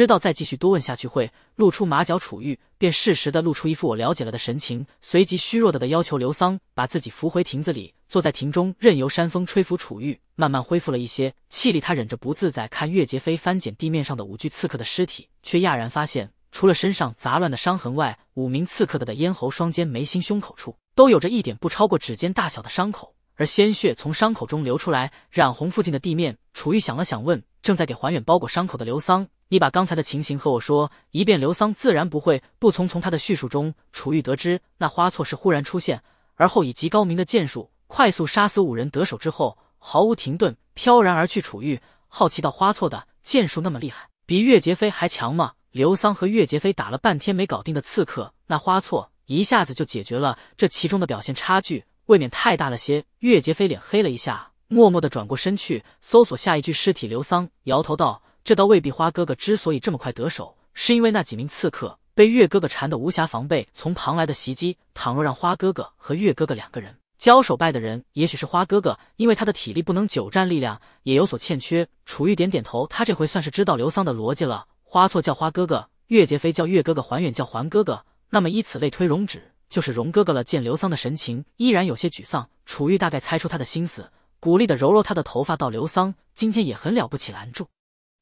知道再继续多问下去会露出马脚，楚玉便适时的露出一副我了解了的神情，随即虚弱的的要求刘桑把自己扶回亭子里，坐在亭中，任由山风吹拂。楚玉慢慢恢复了一些气力，他忍着不自在，看月劫飞翻捡地面上的五具刺客的尸体，却讶然发现，除了身上杂乱的伤痕外，五名刺客的的咽喉、双肩、眉心、胸口处都有着一点不超过指尖大小的伤口，而鲜血从伤口中流出来，染红附近的地面。楚玉想了想，问正在给还远包裹伤口的刘桑。你把刚才的情形和我说一遍。刘桑自然不会不从，从他的叙述中，楚玉得知那花错是忽然出现，而后以极高明的剑术快速杀死五人得手之后，毫无停顿，飘然而去。楚玉好奇到，花错的剑术那么厉害，比岳杰飞还强吗？刘桑和岳杰飞打了半天没搞定的刺客，那花错一下子就解决了，这其中的表现差距未免太大了些。岳杰飞脸黑了一下，默默地转过身去搜索下一具尸体。刘桑摇头道。这倒未必，花哥哥之所以这么快得手，是因为那几名刺客被月哥哥缠得无暇防备，从旁来的袭击。倘若让花哥哥和月哥哥两个人交手，败的人也许是花哥哥，因为他的体力不能久战，力量也有所欠缺。楚玉点点头，他这回算是知道刘桑的逻辑了。花错叫花哥哥，月劫飞叫月哥哥，还远叫还哥哥，那么以此类推，荣止就是荣哥哥了。见刘桑的神情依然有些沮丧，楚玉大概猜出他的心思，鼓励的揉揉他的头发，道：“刘桑今天也很了不起，拦住。”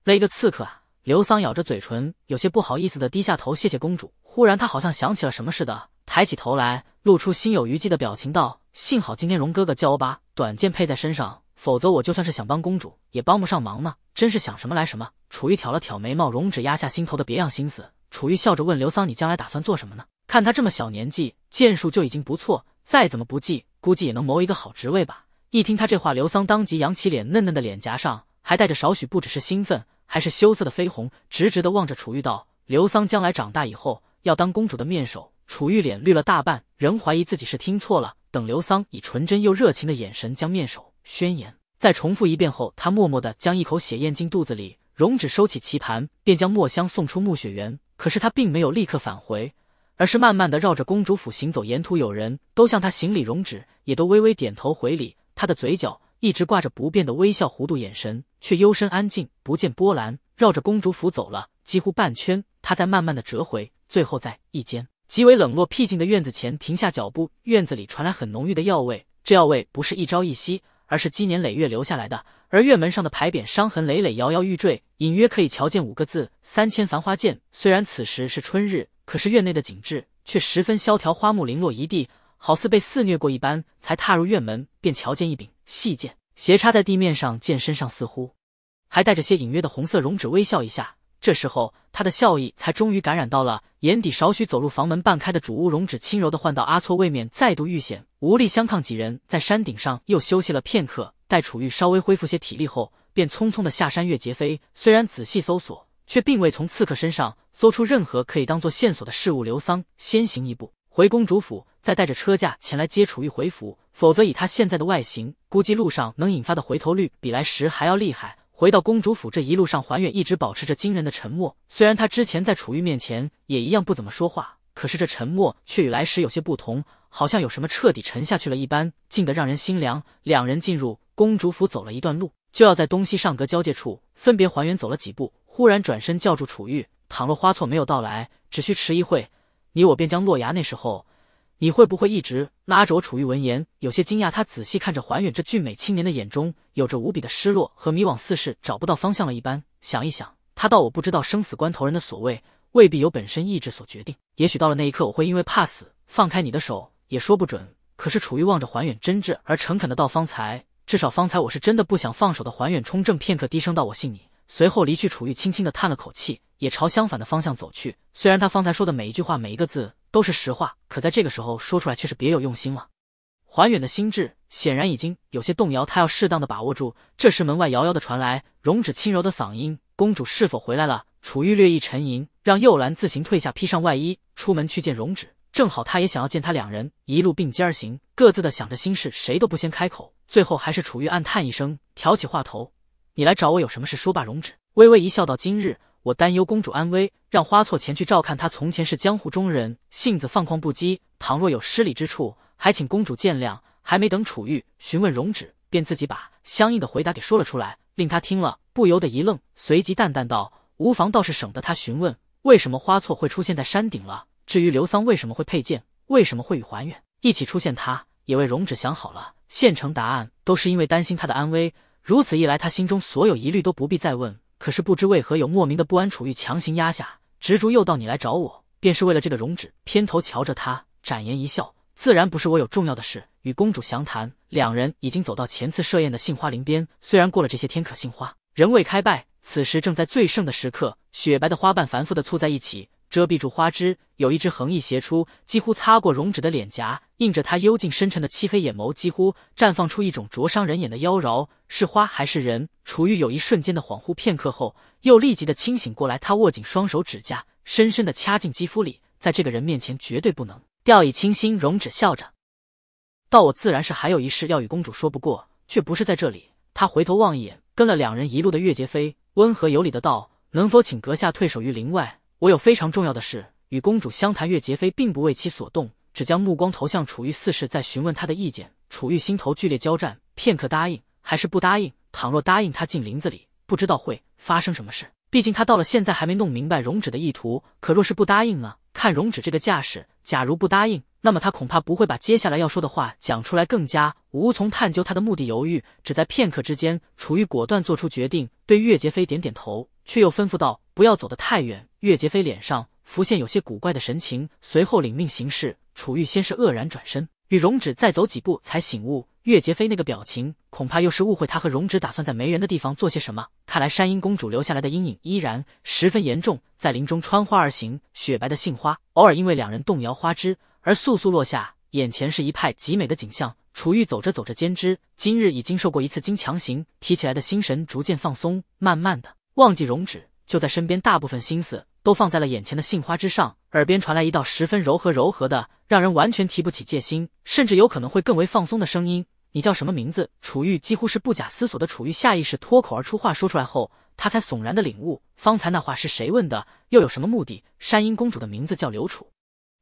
那一个刺客啊！刘桑咬着嘴唇，有些不好意思的低下头，谢谢公主。忽然，她好像想起了什么似的，抬起头来，露出心有余悸的表情，道：“幸好今天荣哥哥叫我把短剑配在身上，否则我就算是想帮公主，也帮不上忙呢。真是想什么来什么。”楚玉挑了挑眉毛，容止压下心头的别样心思。楚玉笑着问刘桑：“你将来打算做什么呢？看他这么小年纪，剑术就已经不错，再怎么不济，估计也能谋一个好职位吧？”一听他这话，刘桑当即扬起脸，嫩嫩的脸颊上。还带着少许不只是兴奋，还是羞涩的绯红，直直的望着楚玉道：“刘桑将来长大以后要当公主的面首。”楚玉脸绿了大半，仍怀疑自己是听错了。等刘桑以纯真又热情的眼神将面首宣言再重复一遍后，他默默的将一口血咽进肚子里。容止收起棋盘，便将墨香送出暮雪园。可是他并没有立刻返回，而是慢慢的绕着公主府行走。沿途有人都向他行礼，容止也都微微点头回礼。他的嘴角。一直挂着不变的微笑，弧度眼神却幽深安静，不见波澜。绕着公主府走了几乎半圈，他在慢慢的折回，最后在一间极为冷落僻静的院子前停下脚步。院子里传来很浓郁的药味，这药味不是一朝一夕，而是积年累月留下来的。而院门上的牌匾伤痕累累，摇摇欲坠，隐约可以瞧见五个字：三千繁花剑。虽然此时是春日，可是院内的景致却十分萧条，花木零落一地。好似被肆虐过一般，才踏入院门，便瞧见一柄细剑斜插在地面上，剑身上似乎还带着些隐约的红色。绒止微笑一下，这时候他的笑意才终于感染到了眼底。少许走入房门半开的主屋，容止轻柔的唤道：“阿错，未免再度遇险，无力相抗。”几人在山顶上又休息了片刻，待楚玉稍微恢复些体力后，便匆匆的下山。越杰飞虽然仔细搜索，却并未从刺客身上搜出任何可以当做线索的事物。刘桑先行一步回公主府。再带着车架前来接楚玉回府，否则以他现在的外形，估计路上能引发的回头率比来时还要厉害。回到公主府这一路上，还远一直保持着惊人的沉默。虽然他之前在楚玉面前也一样不怎么说话，可是这沉默却与来时有些不同，好像有什么彻底沉下去了一般，静得让人心凉。两人进入公主府，走了一段路，就要在东西上阁交界处分别还原走了几步，忽然转身叫住楚玉：“倘若花错没有到来，只需迟一会，你我便将落崖那时候。”你会不会一直拉着我？楚玉闻言有些惊讶，他仔细看着怀远这俊美青年的眼中有着无比的失落和迷惘，似是找不到方向了一般。想一想，他道：“我不知道生死关头人的所为，未必由本身意志所决定。也许到了那一刻，我会因为怕死放开你的手，也说不准。”可是楚玉望着怀远真挚而诚恳的道：“方才，至少方才我是真的不想放手的。”怀远冲正片刻低声道：“我信你。”随后离去。楚玉轻轻的叹了口气，也朝相反的方向走去。虽然他方才说的每一句话，每一个字。都是实话，可在这个时候说出来却是别有用心了。桓远的心智显然已经有些动摇，他要适当的把握住。这时门外遥遥的传来容止轻柔的嗓音：“公主是否回来了？”楚玉略一沉吟，让幼兰自行退下，披上外衣出门去见容止。正好他也想要见他，两人一路并肩而行，各自的想着心事，谁都不先开口。最后还是楚玉暗叹一声，挑起话头：“你来找我有什么事？”说罢，容止微微一笑，道：“今日。”我担忧公主安危，让花错前去照看她。从前是江湖中人，性子放旷不羁，倘若有失礼之处，还请公主见谅。还没等楚玉询问容止，便自己把相应的回答给说了出来，令他听了不由得一愣，随即淡淡道：“无妨，倒是省得他询问为什么花错会出现在山顶了。至于刘桑为什么会佩剑，为什么会与还远一起出现，他也为容止想好了，现成答案都是因为担心他的安危。如此一来，他心中所有疑虑都不必再问。”可是不知为何有莫名的不安，楚玉强行压下，执着又道：“你来找我，便是为了这个。”容止偏头瞧着他，展颜一笑，自然不是我有重要的事与公主详谈。两人已经走到前次设宴的杏花林边，虽然过了这些天，可杏花仍未开败，此时正在最盛的时刻，雪白的花瓣繁复的簇在一起。遮蔽住花枝，有一只横翼斜出，几乎擦过容止的脸颊，映着他幽静深沉的漆黑眼眸，几乎绽放出一种灼伤人眼的妖娆。是花还是人？楚玉有一瞬间的恍惚，片刻后又立即的清醒过来。他握紧双手，指甲深深的掐进肌肤里，在这个人面前绝对不能掉以轻心。容止笑着道：“我自然是还有一事要与公主说，不过却不是在这里。”他回头望一眼跟了两人一路的月结妃，温和有礼的道：“能否请阁下退守于林外？”我有非常重要的事与公主相谈，月杰飞并不为其所动，只将目光投向楚玉四世，在询问他的意见。楚玉心头剧烈交战，片刻答应还是不答应？倘若答应，他进林子里，不知道会发生什么事。毕竟他到了现在还没弄明白荣止的意图。可若是不答应呢？看荣止这个架势，假如不答应，那么他恐怕不会把接下来要说的话讲出来，更加无从探究他的目的。犹豫只在片刻之间，楚玉果断做出决定，对月杰飞点点头，却又吩咐道。不要走得太远。岳杰飞脸上浮现有些古怪的神情，随后领命行事。楚玉先是愕然转身，与容止再走几步，才醒悟岳杰飞那个表情，恐怕又是误会他和容止打算在没人的地方做些什么。看来山阴公主留下来的阴影依然十分严重。在林中穿花而行，雪白的杏花偶尔因为两人动摇花枝而簌簌落下，眼前是一派极美的景象。楚玉走着走着，兼知今日已经受过一次惊，强行提起来的心神逐渐放松，慢慢的忘记容止。就在身边，大部分心思都放在了眼前的杏花之上。耳边传来一道十分柔和、柔和的，让人完全提不起戒心，甚至有可能会更为放松的声音。你叫什么名字？楚玉几乎是不假思索的。楚玉下意识脱口而出，话说出来后，他才悚然的领悟，方才那话是谁问的，又有什么目的？山阴公主的名字叫刘楚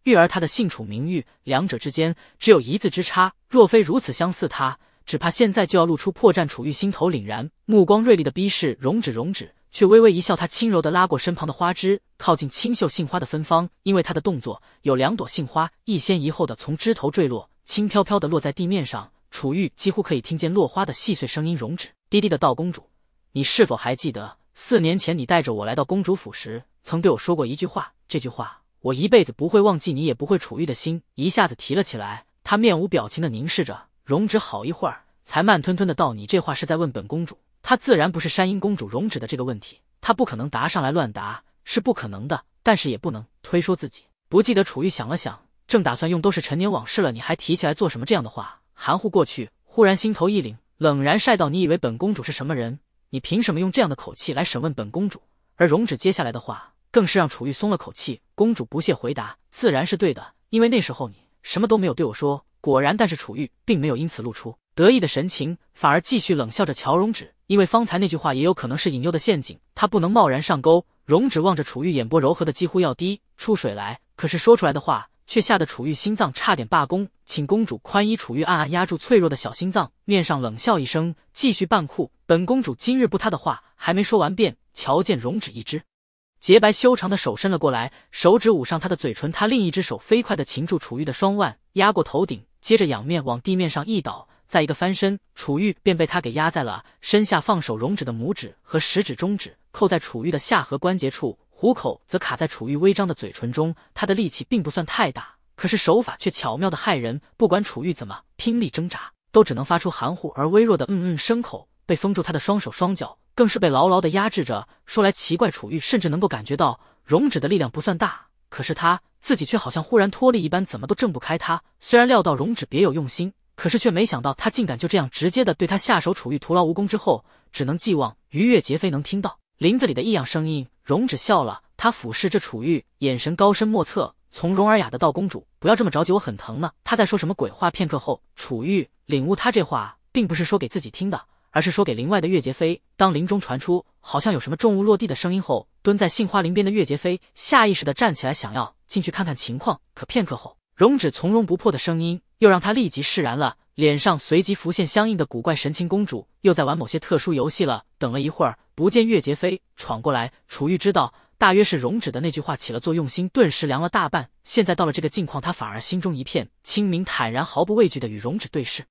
玉儿，她的姓楚名玉，两者之间只有一字之差。若非如此相似，她只怕现在就要露出破绽。楚玉心头凛然，目光锐利的逼视容止，容止。却微微一笑，他轻柔的拉过身旁的花枝，靠近清秀杏花的芬芳。因为他的动作，有两朵杏花一先一后的从枝头坠落，轻飘飘的落在地面上。楚玉几乎可以听见落花的细碎声音。容止低低的道：“公主，你是否还记得四年前你带着我来到公主府时，曾对我说过一句话？这句话我一辈子不会忘记。”你也不会。楚玉的心一下子提了起来，他面无表情的凝视着容止，好一会儿才慢吞吞的道：“你这话是在问本公主？”他自然不是山阴公主容止的这个问题，他不可能答上来乱答，是不可能的。但是也不能推说自己不记得。楚玉想了想，正打算用都是陈年往事了，你还提起来做什么这样的话含糊过去，忽然心头一凛，冷然晒到：你以为本公主是什么人？你凭什么用这样的口气来审问本公主？而容止接下来的话，更是让楚玉松了口气。公主不屑回答，自然是对的，因为那时候你什么都没有对我说。果然，但是楚玉并没有因此露出得意的神情，反而继续冷笑着。乔荣止，因为方才那句话也有可能是引诱的陷阱，他不能贸然上钩。荣止望着楚玉，眼波柔和的几乎要滴出水来，可是说出来的话却吓得楚玉心脏差点罢工。请公主宽衣，楚玉暗暗压住脆弱的小心脏，面上冷笑一声，继续扮酷。本公主今日不他的话还没说完，便瞧见荣止一只洁白修长的手伸了过来，手指捂上他的嘴唇，他另一只手飞快地擒住楚玉的双腕，压过头顶。接着仰面往地面上一倒，再一个翻身，楚玉便被他给压在了身下。放手，容止的拇指和食指、中指扣在楚玉的下颌关节处，虎口则卡在楚玉微张的嘴唇中。他的力气并不算太大，可是手法却巧妙的害人。不管楚玉怎么拼力挣扎，都只能发出含糊而微弱的“嗯嗯”声。口被封住，他的双手双脚更是被牢牢的压制着。说来奇怪，楚玉甚至能够感觉到容止的力量不算大。可是他自己却好像忽然脱力一般，怎么都挣不开。他虽然料到容止别有用心，可是却没想到他竟敢就这样直接的对他下手。楚玉徒劳无功之后，只能寄望于月杰妃能听到林子里的异样声音。容止笑了，他俯视着楚玉，眼神高深莫测，从容尔雅的道：“公主不要这么着急，我很疼呢。”他在说什么鬼话？片刻后，楚玉领悟他这话并不是说给自己听的。而是说给林外的月劫飞。当林中传出好像有什么重物落地的声音后，蹲在杏花林边的月劫飞下意识的站起来，想要进去看看情况。可片刻后，容止从容不迫的声音又让他立即释然了，脸上随即浮现相应的古怪神情。公主又在玩某些特殊游戏了。等了一会儿，不见月劫飞闯过来，楚玉知道，大约是容止的那句话起了作用，心顿时凉了大半。现在到了这个境况，他反而心中一片清明，坦然，毫不畏惧的与容止对视。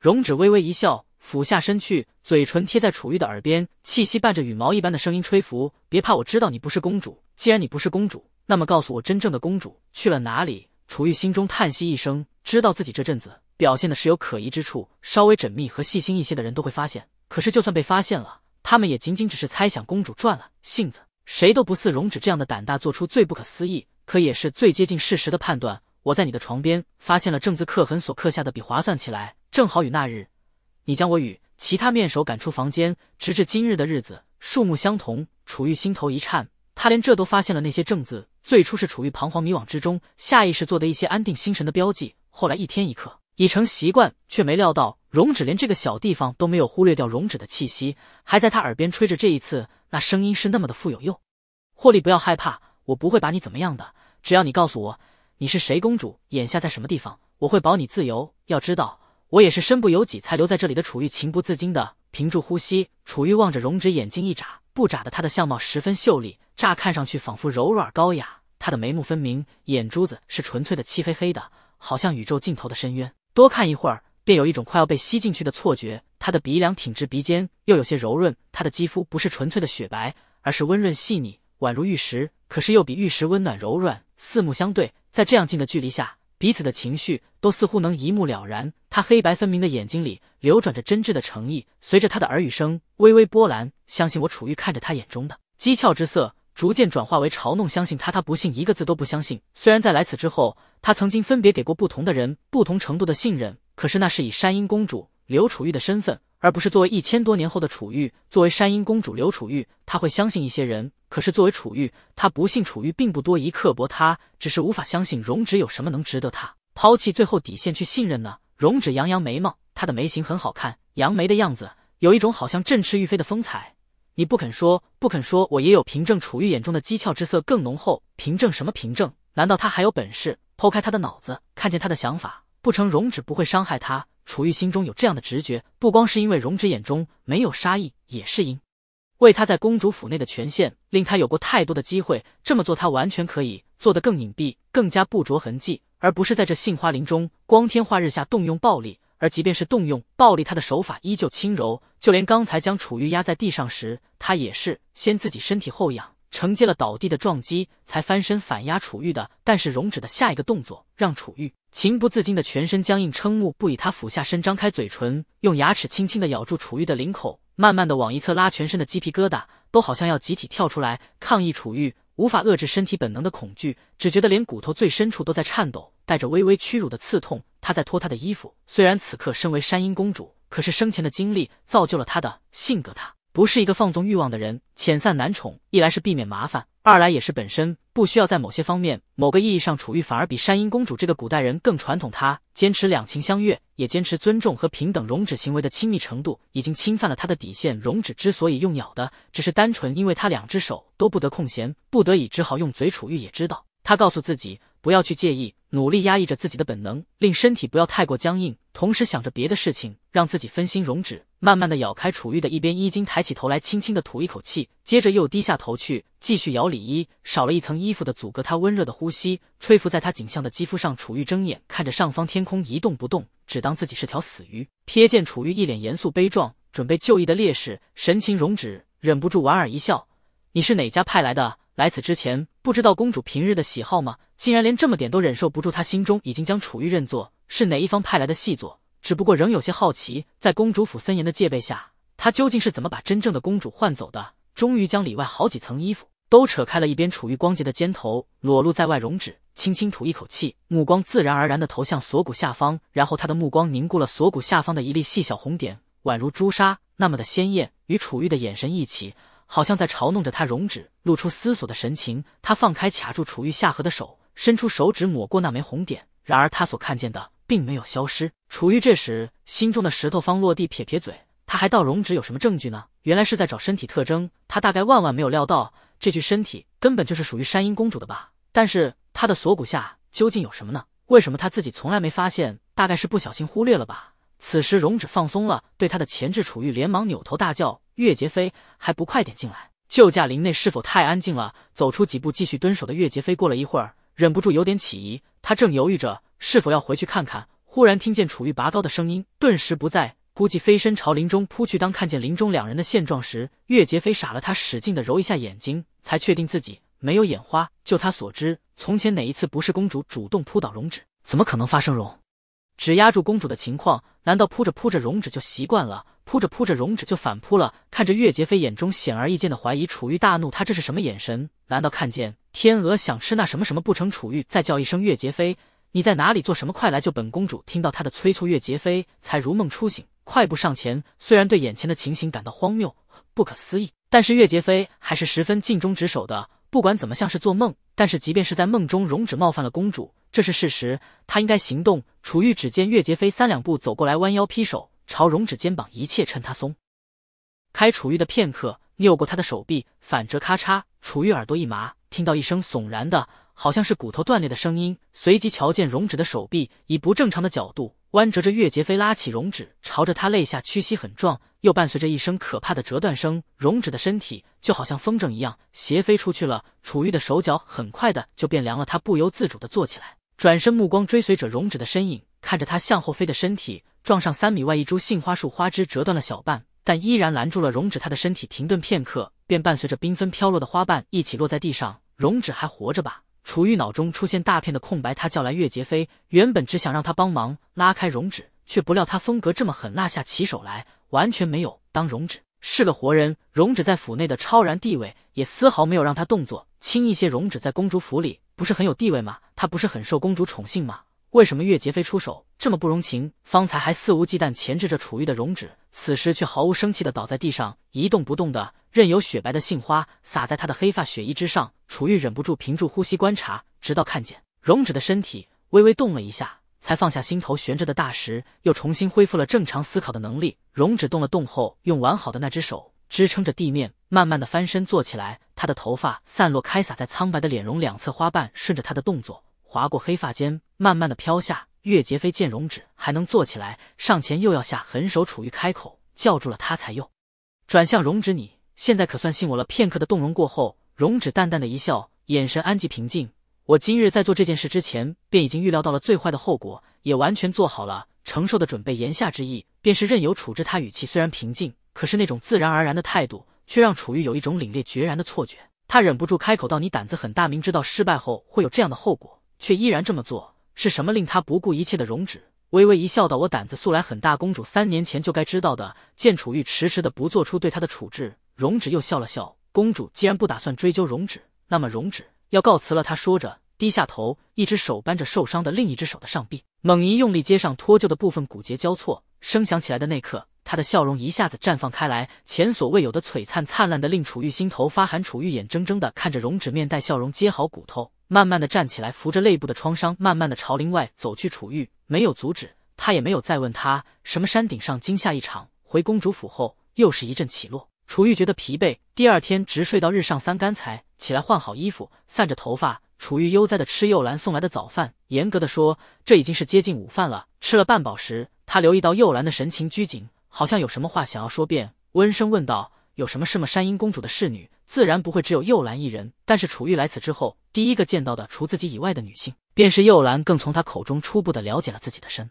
容止微微一笑。俯下身去，嘴唇贴在楚玉的耳边，气息伴着羽毛一般的声音吹拂。别怕，我知道你不是公主。既然你不是公主，那么告诉我，真正的公主去了哪里？楚玉心中叹息一声，知道自己这阵子表现的是有可疑之处。稍微缜密和细心一些的人都会发现。可是，就算被发现了，他们也仅仅只是猜想。公主转了性子，谁都不似容止这样的胆大，做出最不可思议，可也是最接近事实的判断。我在你的床边发现了正字刻痕所刻下的笔划，算起来正好与那日。你将我与其他面首赶出房间，直至今日的日子数目相同。楚玉心头一颤，他连这都发现了。那些正字最初是处于彷徨迷惘之中下意识做的一些安定心神的标记，后来一天一刻已成习惯，却没料到容止连这个小地方都没有忽略掉。容止的气息还在他耳边吹着，这一次那声音是那么的富有诱。霍利，不要害怕，我不会把你怎么样的。只要你告诉我你是谁，公主眼下在什么地方，我会保你自由。要知道。我也是身不由己才留在这里的。楚玉情不自禁的屏住呼吸。楚玉望着容止，眼睛一眨不眨的。他的相貌十分秀丽，乍看上去仿佛柔软高雅。他的眉目分明，眼珠子是纯粹的漆黑黑的，好像宇宙尽头的深渊。多看一会儿，便有一种快要被吸进去的错觉。他的鼻梁挺直，鼻尖又有些柔润。他的肌肤不是纯粹的雪白，而是温润细腻，宛如玉石，可是又比玉石温暖柔软。四目相对，在这样近的距离下。彼此的情绪都似乎能一目了然，他黑白分明的眼睛里流转着真挚的诚意。随着他的耳语声微微波澜，相信我，楚玉看着他眼中的讥诮之色逐渐转化为嘲弄。相信他，他不信，一个字都不相信。虽然在来此之后，他曾经分别给过不同的人不同程度的信任，可是那是以山阴公主刘楚玉的身份。而不是作为一千多年后的楚玉，作为山阴公主刘楚玉，他会相信一些人。可是作为楚玉，他不信楚玉并不多疑刻薄，他只是无法相信容止有什么能值得他抛弃最后底线去信任呢？容止扬扬眉毛，他的眉形很好看，扬眉的样子有一种好像振翅欲飞的风采。你不肯说，不肯说，我也有凭证。楚玉眼中的讥诮之色更浓厚，凭证什么凭证？难道他还有本事剖开他的脑子，看见他的想法？不成，容止不会伤害他。楚玉心中有这样的直觉，不光是因为容止眼中没有杀意，也是因为他在公主府内的权限令他有过太多的机会这么做，他完全可以做得更隐蔽，更加不着痕迹，而不是在这杏花林中光天化日下动用暴力。而即便是动用暴力，他的手法依旧轻柔，就连刚才将楚玉压在地上时，他也是先自己身体后仰承接了倒地的撞击，才翻身反压楚玉的。但是容止的下一个动作让楚玉。情不自禁的全身僵硬，瞠目不已。他俯下身，张开嘴唇，用牙齿轻轻的咬住楚玉的领口，慢慢的往一侧拉，全身的鸡皮疙瘩都好像要集体跳出来抗议。楚玉无法遏制身体本能的恐惧，只觉得连骨头最深处都在颤抖，带着微微屈辱的刺痛。他在脱他的衣服，虽然此刻身为山阴公主，可是生前的经历造就了他的性格，他不是一个放纵欲望的人。遣散男宠，一来是避免麻烦。二来也是本身不需要在某些方面、某个意义上，楚玉反而比山阴公主这个古代人更传统。她坚持两情相悦，也坚持尊重和平等。容止行为的亲密程度已经侵犯了她的底线。容止之所以用咬的，只是单纯因为她两只手都不得空闲，不得已只好用嘴。楚玉也知道，他告诉自己。不要去介意，努力压抑着自己的本能，令身体不要太过僵硬，同时想着别的事情，让自己分心。容止慢慢的咬开楚玉的一边衣襟，抬起头来，轻轻的吐一口气，接着又低下头去，继续咬里衣。少了一层衣服的阻隔，他温热的呼吸吹拂在他颈项的肌肤上。楚玉睁眼看着上方天空，一动不动，只当自己是条死鱼。瞥见楚玉一脸严肃悲壮，准备就义的烈士神情，容止忍不住莞尔一笑：“你是哪家派来的？来此之前不知道公主平日的喜好吗？”竟然连这么点都忍受不住，他心中已经将楚玉认作是哪一方派来的细作，只不过仍有些好奇，在公主府森严的戒备下，他究竟是怎么把真正的公主换走的？终于将里外好几层衣服都扯开了，一边楚玉光洁的肩头裸露在外，容止轻轻吐一口气，目光自然而然的投向锁骨下方，然后他的目光凝固了锁骨下方的一粒细小红点，宛如朱砂那么的鲜艳，与楚玉的眼神一起，好像在嘲弄着他。容止露出思索的神情，他放开卡住楚玉下颌的手。伸出手指抹过那枚红点，然而他所看见的并没有消失。楚玉这时心中的石头方落地，撇撇嘴，他还道容止有什么证据呢？原来是在找身体特征。他大概万万没有料到这具身体根本就是属于山鹰公主的吧？但是他的锁骨下究竟有什么呢？为什么他自己从来没发现？大概是不小心忽略了吧？此时容止放松了对他的前置楚玉连忙扭头大叫：“月杰飞，还不快点进来！”救驾！林内是否太安静了？走出几步继续蹲守的月杰飞，过了一会儿。忍不住有点起疑，他正犹豫着是否要回去看看，忽然听见楚玉拔高的声音，顿时不在，估计飞身朝林中扑去。当看见林中两人的现状时，岳杰飞傻了，他使劲的揉一下眼睛，才确定自己没有眼花。就他所知，从前哪一次不是公主主动扑倒容止，怎么可能发生容，只压住公主的情况？难道扑着扑着容止就习惯了？扑着扑着，容止就反扑了。看着岳杰飞眼中显而易见的怀疑，楚玉大怒。他这是什么眼神？难道看见天鹅想吃那什么什么不成？楚玉再叫一声岳杰飞，你在哪里做什么？快来救本公主！听到他的催促，岳杰飞才如梦初醒，快步上前。虽然对眼前的情形感到荒谬、不可思议，但是岳杰飞还是十分尽忠职守的。不管怎么像是做梦，但是即便是在梦中，容止冒犯了公主，这是事实。他应该行动。楚玉只见岳杰飞三两步走过来，弯腰劈手。朝容止肩膀，一切趁他松开楚玉的片刻，扭过他的手臂反折，咔嚓，楚玉耳朵一麻，听到一声悚然的，好像是骨头断裂的声音。随即瞧见容止的手臂以不正常的角度弯折着，月劫飞拉起容止，朝着他肋下屈膝，很壮，又伴随着一声可怕的折断声，容止的身体就好像风筝一样斜飞出去了。楚玉的手脚很快的就变凉了，他不由自主的坐起来，转身，目光追随着容止的身影，看着他向后飞的身体。撞上三米外一株杏花树，花枝折断了小半，但依然拦住了容止。他的身体停顿片刻，便伴随着缤纷飘落的花瓣一起落在地上。容止还活着吧？楚玉脑中出现大片的空白。他叫来月杰飞，原本只想让他帮忙拉开容止，却不料他风格这么狠，拉下起手来完全没有当容止是个活人。容止在府内的超然地位也丝毫没有让他动作轻一些。容止在公主府里不是很有地位吗？他不是很受公主宠幸吗？为什么月杰飞出手？这么不容情，方才还肆无忌惮钳制着楚玉的容止，此时却毫无生气的倒在地上，一动不动的，任由雪白的杏花洒在他的黑发雪衣之上。楚玉忍不住屏住呼吸观察，直到看见容止的身体微微动了一下，才放下心头悬着的大石，又重新恢复了正常思考的能力。容止动了动后，用完好的那只手支撑着地面，慢慢的翻身坐起来。他的头发散落开，洒在苍白的脸容两侧，花瓣顺着他的动作划过黑发间，慢慢的飘下。岳杰飞见容止还能坐起来，上前又要下狠手，楚玉开口叫住了他，才又转向容止：“你现在可算信我了。”片刻的动容过后，容止淡淡的一笑，眼神安静平静。我今日在做这件事之前，便已经预料到了最坏的后果，也完全做好了承受的准备。言下之意便是任由处置。他语气虽然平静，可是那种自然而然的态度，却让楚玉有一种凛冽决然的错觉。他忍不住开口道：“你胆子很大，明知道失败后会有这样的后果，却依然这么做。”是什么令他不顾一切的？容止微微一笑道：“我胆子素来很大，公主三年前就该知道的。”见楚玉迟迟的不做出对他的处置，容止又笑了笑。公主既然不打算追究容止，那么容止要告辞了。”他说着，低下头，一只手扳着受伤的另一只手的上臂，猛一用力接上脱臼的部分，骨节交错声响起来的那刻，他的笑容一下子绽放开来，前所未有的璀璨灿烂的，令楚玉心头发寒。楚玉眼睁睁的看着容止面带笑容接好骨头。慢慢的站起来，扶着肋部的创伤，慢慢的朝林外走去。楚玉没有阻止他，也没有再问他什么。山顶上惊吓一场，回公主府后又是一阵起落。楚玉觉得疲惫，第二天直睡到日上三竿才起来换好衣服，散着头发。楚玉悠哉的吃幼兰送来的早饭，严格的说，这已经是接近午饭了。吃了半饱时，他留意到幼兰的神情拘谨，好像有什么话想要说，便温声问道：“有什么事吗？”山阴公主的侍女。自然不会只有幼兰一人，但是楚玉来此之后，第一个见到的除自己以外的女性便是幼兰，更从她口中初步的了解了自己的身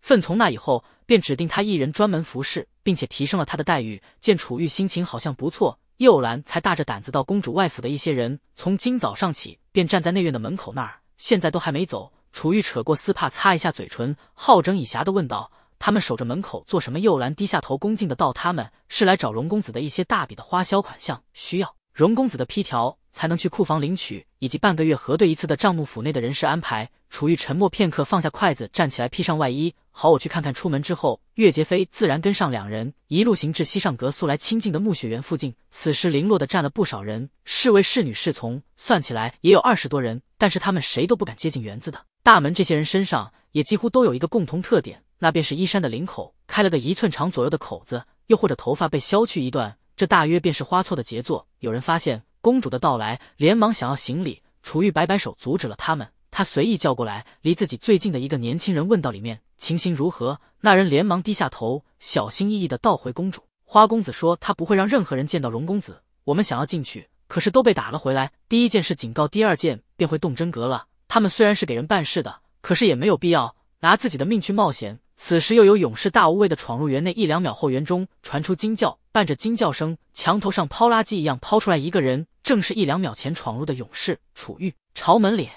份。从那以后，便指定她一人专门服侍，并且提升了他的待遇。见楚玉心情好像不错，幼兰才大着胆子到公主外府的一些人，从今早上起便站在内院的门口那儿，现在都还没走。楚玉扯过丝帕擦一下嘴唇，好整以暇的问道。他们守着门口做什么？右兰低下头，恭敬的道：“他们是来找荣公子的一些大笔的花销款项，需要荣公子的批条才能去库房领取，以及半个月核对一次的账目。府内的人事安排。”楚玉沉默片刻，放下筷子，站起来，披上外衣。好，我去看看。出门之后，岳杰飞自然跟上，两人一路行至西上阁，素来清静的暮雪园附近。此时零落的站了不少人，侍卫、侍女、侍从，算起来也有二十多人。但是他们谁都不敢接近园子的大门。这些人身上也几乎都有一个共同特点。那便是衣衫的领口开了个一寸长左右的口子，又或者头发被削去一段，这大约便是花错的杰作。有人发现公主的到来，连忙想要行礼，楚玉摆摆手阻止了他们。他随意叫过来离自己最近的一个年轻人，问到里面情形如何。那人连忙低下头，小心翼翼的倒回：“公主，花公子说他不会让任何人见到荣公子。我们想要进去，可是都被打了回来。第一件事警告，第二件便会动真格了。他们虽然是给人办事的，可是也没有必要。”拿自己的命去冒险，此时又有勇士大无畏的闯入园内。一两秒后，园中传出惊叫，伴着惊叫声，墙头上抛垃圾一样抛出来一个人，正是一两秒前闯入的勇士楚玉。朝门脸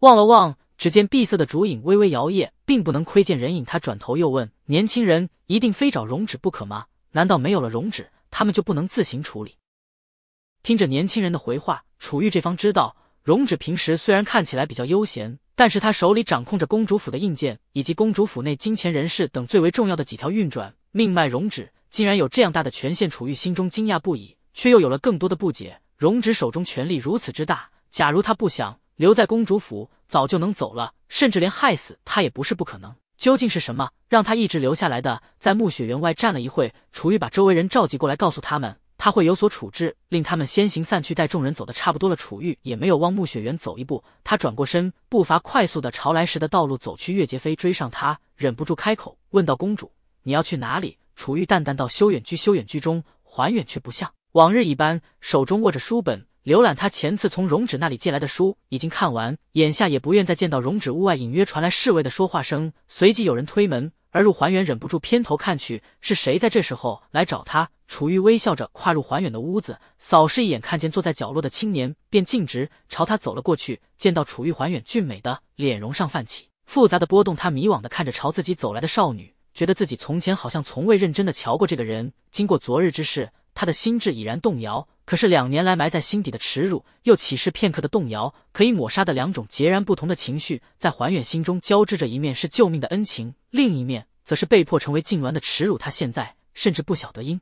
望了望，只见碧色的竹影微微摇曳，并不能窥见人影。他转头又问年轻人：“一定非找容止不可吗？难道没有了容止，他们就不能自行处理？”听着年轻人的回话，楚玉这方知道。容止平时虽然看起来比较悠闲，但是他手里掌控着公主府的硬件以及公主府内金钱、人事等最为重要的几条运转命脉。容止竟然有这样大的权限，楚玉心中惊讶不已，却又有了更多的不解。容止手中权力如此之大，假如他不想留在公主府，早就能走了，甚至连害死他也不是不可能。究竟是什么让他一直留下来的？在暮雪园外站了一会，楚玉把周围人召集过来，告诉他们。他会有所处置，令他们先行散去。带众人走得差不多了，楚玉也没有望穆雪原走一步，他转过身，步伐快速的朝来时的道路走去。月杰飞追上他，忍不住开口问道：“公主，你要去哪里？”楚玉淡淡道：“修远居，修远居中，还远却不像往日一般，手中握着书本，浏览他前次从容止那里借来的书，已经看完，眼下也不愿再见到容止。屋外隐约传来侍卫的说话声，随即有人推门。”而入，环远忍不住偏头看去，是谁在这时候来找他？楚玉微笑着跨入环远的屋子，扫视一眼，看见坐在角落的青年，便径直朝他走了过去。见到楚玉，环远俊美的脸容上泛起复杂的波动，他迷惘的看着朝自己走来的少女，觉得自己从前好像从未认真的瞧过这个人。经过昨日之事。他的心智已然动摇，可是两年来埋在心底的耻辱，又岂是片刻的动摇可以抹杀的？两种截然不同的情绪在桓远心中交织着：一面是救命的恩情，另一面则是被迫成为痉鸾的耻辱。他现在甚至不晓得应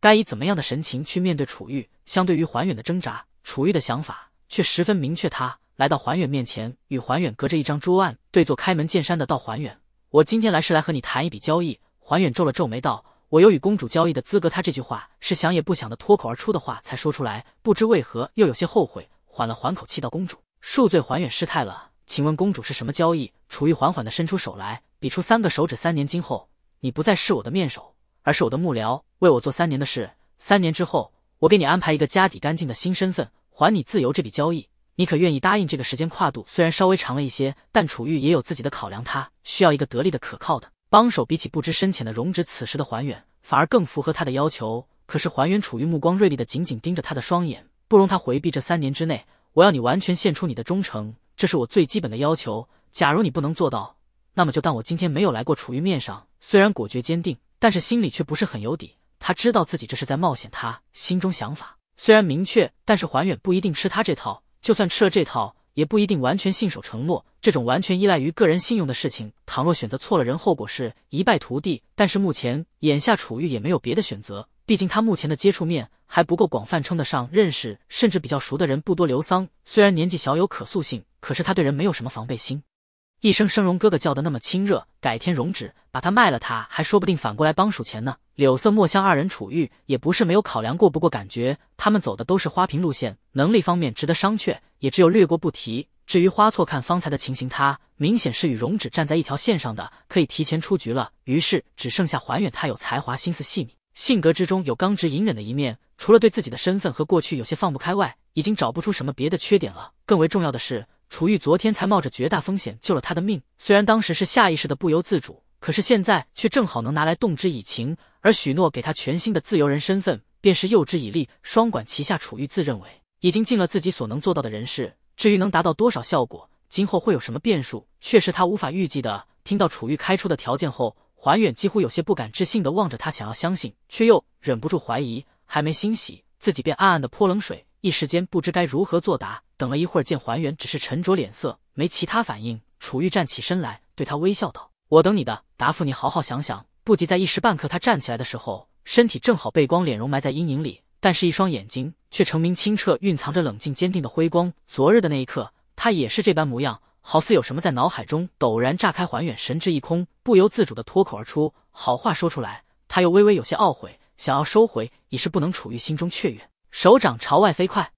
该以怎么样的神情去面对楚玉。相对于桓远的挣扎，楚玉的想法却十分明确。他来到桓远面前，与桓远隔着一张桌案对坐，开门见山的道：“桓远，我今天来是来和你谈一笔交易。”桓远皱了皱眉，道。我有与公主交易的资格，他这句话是想也不想的脱口而出的话才说出来，不知为何又有些后悔，缓了缓口气道：“公主恕罪，还远失态了，请问公主是什么交易？”楚玉缓缓的伸出手来，比出三个手指，三年今后，你不再是我的面首，而是我的幕僚，为我做三年的事，三年之后，我给你安排一个家底干净的新身份，还你自由。这笔交易，你可愿意答应？这个时间跨度虽然稍微长了一些，但楚玉也有自己的考量，他需要一个得力的、可靠的。帮手比起不知深浅的容止，此时的还远反而更符合他的要求。可是还远处于目光锐利的紧紧盯着他的双眼，不容他回避。这三年之内，我要你完全献出你的忠诚，这是我最基本的要求。假如你不能做到，那么就当我今天没有来过楚玉面上。虽然果决坚定，但是心里却不是很有底。他知道自己这是在冒险。他心中想法虽然明确，但是还远不一定吃他这套。就算吃了这套。也不一定完全信守承诺，这种完全依赖于个人信用的事情，倘若选择错了人，后果是一败涂地。但是目前眼下，楚玉也没有别的选择，毕竟他目前的接触面还不够广泛，称得上认识甚至比较熟的人不多。刘桑虽然年纪小，有可塑性，可是他对人没有什么防备心。一声声容哥哥叫得那么亲热，改天容止把他卖了，他还说不定反过来帮数钱呢。柳色墨香二人楚玉也不是没有考量过，不过感觉他们走的都是花瓶路线，能力方面值得商榷，也只有略过不提。至于花错看方才的情形，他明显是与容止站在一条线上的，可以提前出局了。于是只剩下怀远，他有才华，心思细腻，性格之中有刚直隐忍的一面，除了对自己的身份和过去有些放不开外，已经找不出什么别的缺点了。更为重要的是。楚玉昨天才冒着绝大风险救了他的命，虽然当时是下意识的不由自主，可是现在却正好能拿来动之以情，而许诺给他全新的自由人身份便是诱之以利，双管齐下。楚玉自认为已经尽了自己所能做到的人事，至于能达到多少效果，今后会有什么变数，却是他无法预计的。听到楚玉开出的条件后，怀远几乎有些不敢置信的望着他，想要相信，却又忍不住怀疑。还没欣喜，自己便暗暗的泼冷水，一时间不知该如何作答。等了一会儿，见还原只是沉着脸色，没其他反应。楚玉站起身来，对他微笑道：“我等你的答复，你好好想想，不及在一时半刻。”他站起来的时候，身体正好背光，脸容埋在阴影里，但是一双眼睛却澄明清澈，蕴藏着冷静坚定的辉光。昨日的那一刻，他也是这般模样，好似有什么在脑海中陡然炸开。还原神志一空，不由自主的脱口而出：“好话说出来。”他又微微有些懊悔，想要收回，已是不能。楚玉心中雀跃，手掌朝外飞快。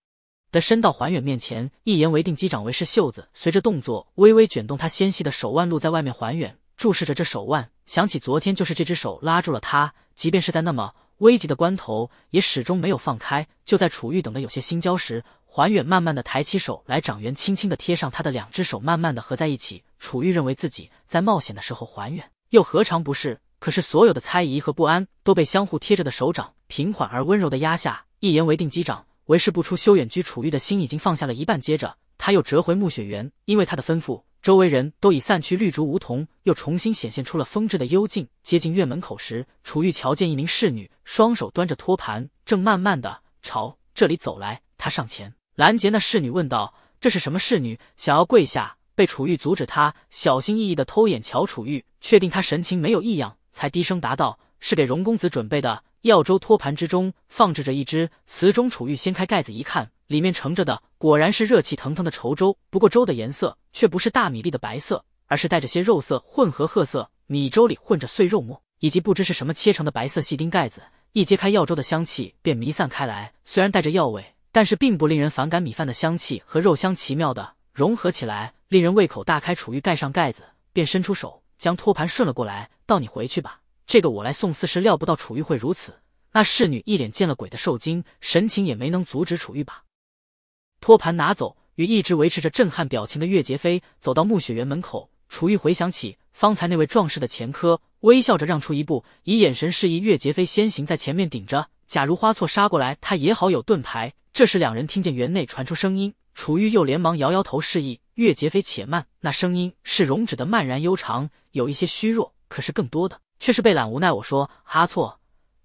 伸到环远面前，一言为定，击掌为是袖子随着动作微微卷动，他纤细的手腕露在外面。环远注视着这手腕，想起昨天就是这只手拉住了他，即便是在那么危急的关头，也始终没有放开。就在楚玉等的有些心焦时，环远慢慢的抬起手来，掌缘轻轻的贴上他的两只手，慢慢的合在一起。楚玉认为自己在冒险的时候，环远又何尝不是？可是所有的猜疑和不安都被相互贴着的手掌平缓而温柔的压下。一言为定，击掌。为师不出，修远居楚玉的心已经放下了一半。接着，他又折回暮雪园，因为他的吩咐，周围人都已散去，绿竹梧桐又重新显现出了风致的幽静。接近院门口时，楚玉瞧见一名侍女，双手端着托盘，正慢慢的朝这里走来。他上前拦截那侍女，问道：“这是什么侍女？”想要跪下，被楚玉阻止。他小心翼翼的偷眼瞧楚玉，确定他神情没有异样，才低声答道：“是给荣公子准备的。”药粥托盘之中放置着一只瓷盅，楚玉掀开盖子一看，里面盛着的果然是热气腾腾的稠粥，不过粥的颜色却不是大米粒的白色，而是带着些肉色混合褐色。米粥里混着碎肉末，以及不知是什么切成的白色细丁。盖子一揭开，药粥的香气便弥散开来，虽然带着药味，但是并不令人反感。米饭的香气和肉香奇妙的融合起来，令人胃口大开。楚玉盖上盖子，便伸出手将托盘顺了过来，道：“你回去吧。”这个我来送四是料不到楚玉会如此，那侍女一脸见了鬼的受惊神情也没能阻止楚玉吧？托盘拿走。与一直维持着震撼表情的岳杰飞走到暮雪园门口，楚玉回想起方才那位壮士的前科，微笑着让出一步，以眼神示意岳杰飞先行在前面顶着。假如花错杀过来，他也好有盾牌。这时两人听见园内传出声音，楚玉又连忙摇摇头示意岳杰飞且慢。那声音是容止的漫然悠长，有一些虚弱，可是更多的。却是被懒无奈我说：“阿错，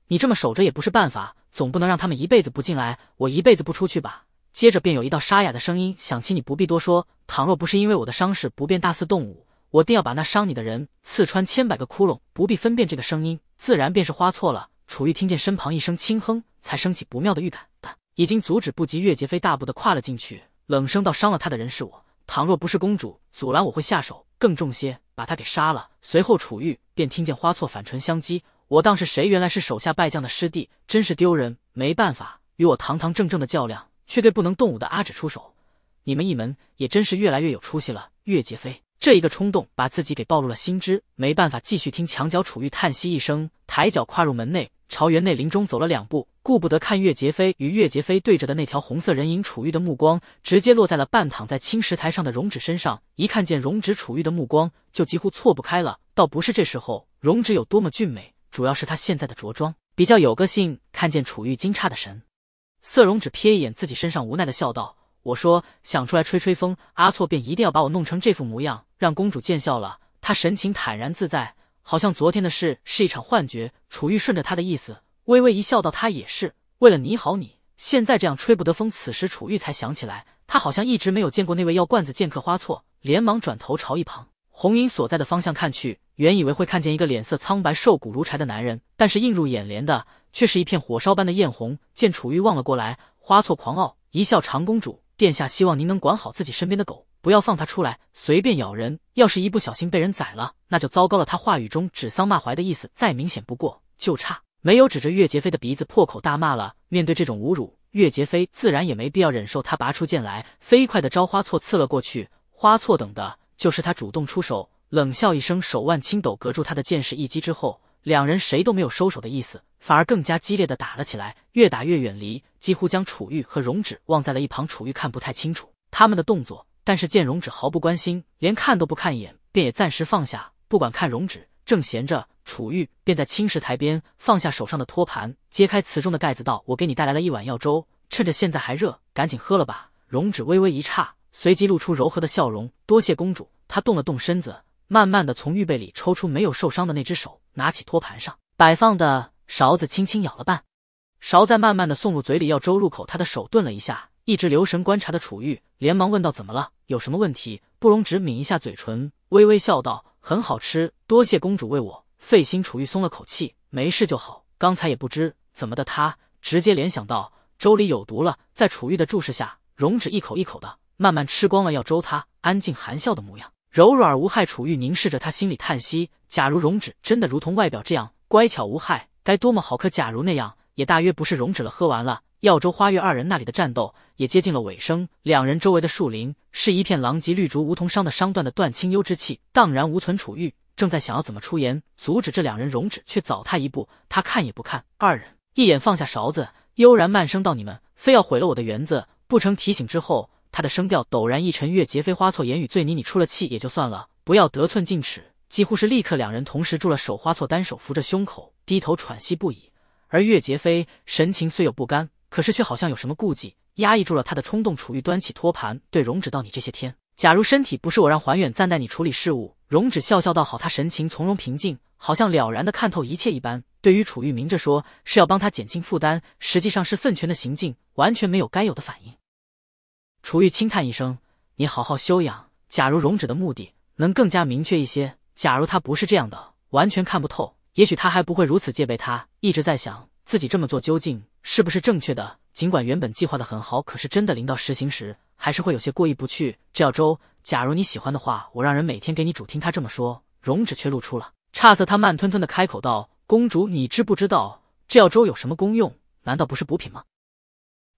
你这么守着也不是办法，总不能让他们一辈子不进来，我一辈子不出去吧。”接着便有一道沙哑的声音：“响起：“你不必多说。倘若不是因为我的伤势不便大肆动武，我定要把那伤你的人刺穿千百个窟窿。不必分辨。”这个声音自然便是花错了。楚玉听见身旁一声轻哼，才升起不妙的预感，但已经阻止不及。岳杰飞大步的跨了进去，冷声道：“伤了他的人是我。倘若不是公主阻拦，我会下手更重些。”把他给杀了，随后楚玉便听见花错反唇相讥，我当是谁，原来是手下败将的师弟，真是丢人。没办法，与我堂堂正正的较量，却对不能动武的阿芷出手，你们一门也真是越来越有出息了。月杰飞这一个冲动，把自己给暴露了，心知没办法继续听，墙角楚玉叹息一声，抬脚跨入门内。朝园内林中走了两步，顾不得看岳杰飞与岳杰飞对着的那条红色人影，楚玉的目光直接落在了半躺在青石台上的容止身上。一看见容止，楚玉的目光就几乎错不开了。倒不是这时候容止有多么俊美，主要是他现在的着装比较有个性。看见楚玉惊诧的神色，容止瞥一眼自己身上，无奈的笑道：“我说想出来吹吹风，阿错便一定要把我弄成这副模样，让公主见笑了。”他神情坦然自在。好像昨天的事是一场幻觉，楚玉顺着他的意思微微一笑，道：“他也是为了你好，你现在这样吹不得风。”此时楚玉才想起来，他好像一直没有见过那位药罐子剑客花错，连忙转头朝一旁红缨所在的方向看去。原以为会看见一个脸色苍白、瘦骨如柴的男人，但是映入眼帘的却是一片火烧般的艳红。见楚玉望了过来，花错狂傲一笑：“长公主殿下，希望您能管好自己身边的狗。”不要放他出来，随便咬人。要是一不小心被人宰了，那就糟糕了。他话语中指桑骂槐的意思再明显不过，就差没有指着岳杰飞的鼻子破口大骂了。面对这种侮辱，岳杰飞自然也没必要忍受。他拔出剑来，飞快的朝花错刺了过去。花错等的，就是他主动出手。冷笑一声，手腕轻抖，隔住他的剑势一击之后，两人谁都没有收手的意思，反而更加激烈的打了起来。越打越远离，几乎将楚玉和容止忘在了一旁。楚玉看不太清楚他们的动作。但是见容止毫不关心，连看都不看一眼，便也暂时放下，不管看容止正闲着，楚玉便在青石台边放下手上的托盘，揭开瓷中的盖子，道：“我给你带来了一碗药粥，趁着现在还热，赶紧喝了吧。”容止微微一诧，随即露出柔和的笑容：“多谢公主。”他动了动身子，慢慢的从玉背里抽出没有受伤的那只手，拿起托盘上摆放的勺子，轻轻舀了半勺，再慢慢的送入嘴里。药粥入口，他的手顿了一下。一直留神观察的楚玉连忙问道：“怎么了？有什么问题？”不容止抿一下嘴唇，微微笑道：“很好吃，多谢公主为我费心。”楚玉松了口气：“没事就好。”刚才也不知怎么的，他直接联想到粥里有毒了。在楚玉的注视下，容止一口一口的慢慢吃光了要粥。他安静含笑的模样，柔软而无害。楚玉凝视着他，心里叹息：假如容止真的如同外表这样乖巧无害，该多么好！可假如那样……也大约不是容止了，喝完了。耀州花月二人那里的战斗也接近了尾声，两人周围的树林是一片狼藉，绿竹、梧桐伤的伤断的断，清幽之气荡然无存。楚玉正在想要怎么出言阻止这两人容止，却早他一步，他看也不看二人一眼，放下勺子，悠然慢声道：“你们非要毁了我的园子不成？”提醒之后，他的声调陡然一沉，月劫飞花错言语醉你，你出了气也就算了，不要得寸进尺。几乎是立刻，两人同时住了手，花错单手扶着胸口，低头喘息不已。而岳杰飞神情虽有不甘，可是却好像有什么顾忌，压抑住了他的冲动。楚玉端起托盘，对容止道：“你这些天，假如身体不是我让桓远暂代你处理事务。”容止笑笑道：“好。”他神情从容平静，好像了然的看透一切一般。对于楚玉明着说是要帮他减轻负担，实际上是分权的行径，完全没有该有的反应。楚玉轻叹一声：“你好好休养。假如容止的目的能更加明确一些，假如他不是这样的，完全看不透。”也许他还不会如此戒备，他一直在想自己这么做究竟是不是正确的。尽管原本计划的很好，可是真的临到实行时，还是会有些过意不去。这药粥，假如你喜欢的话，我让人每天给你煮。听他这么说，容止却露出了诧色，他慢吞吞的开口道：“公主，你知不知道这药粥有什么功用？难道不是补品吗？”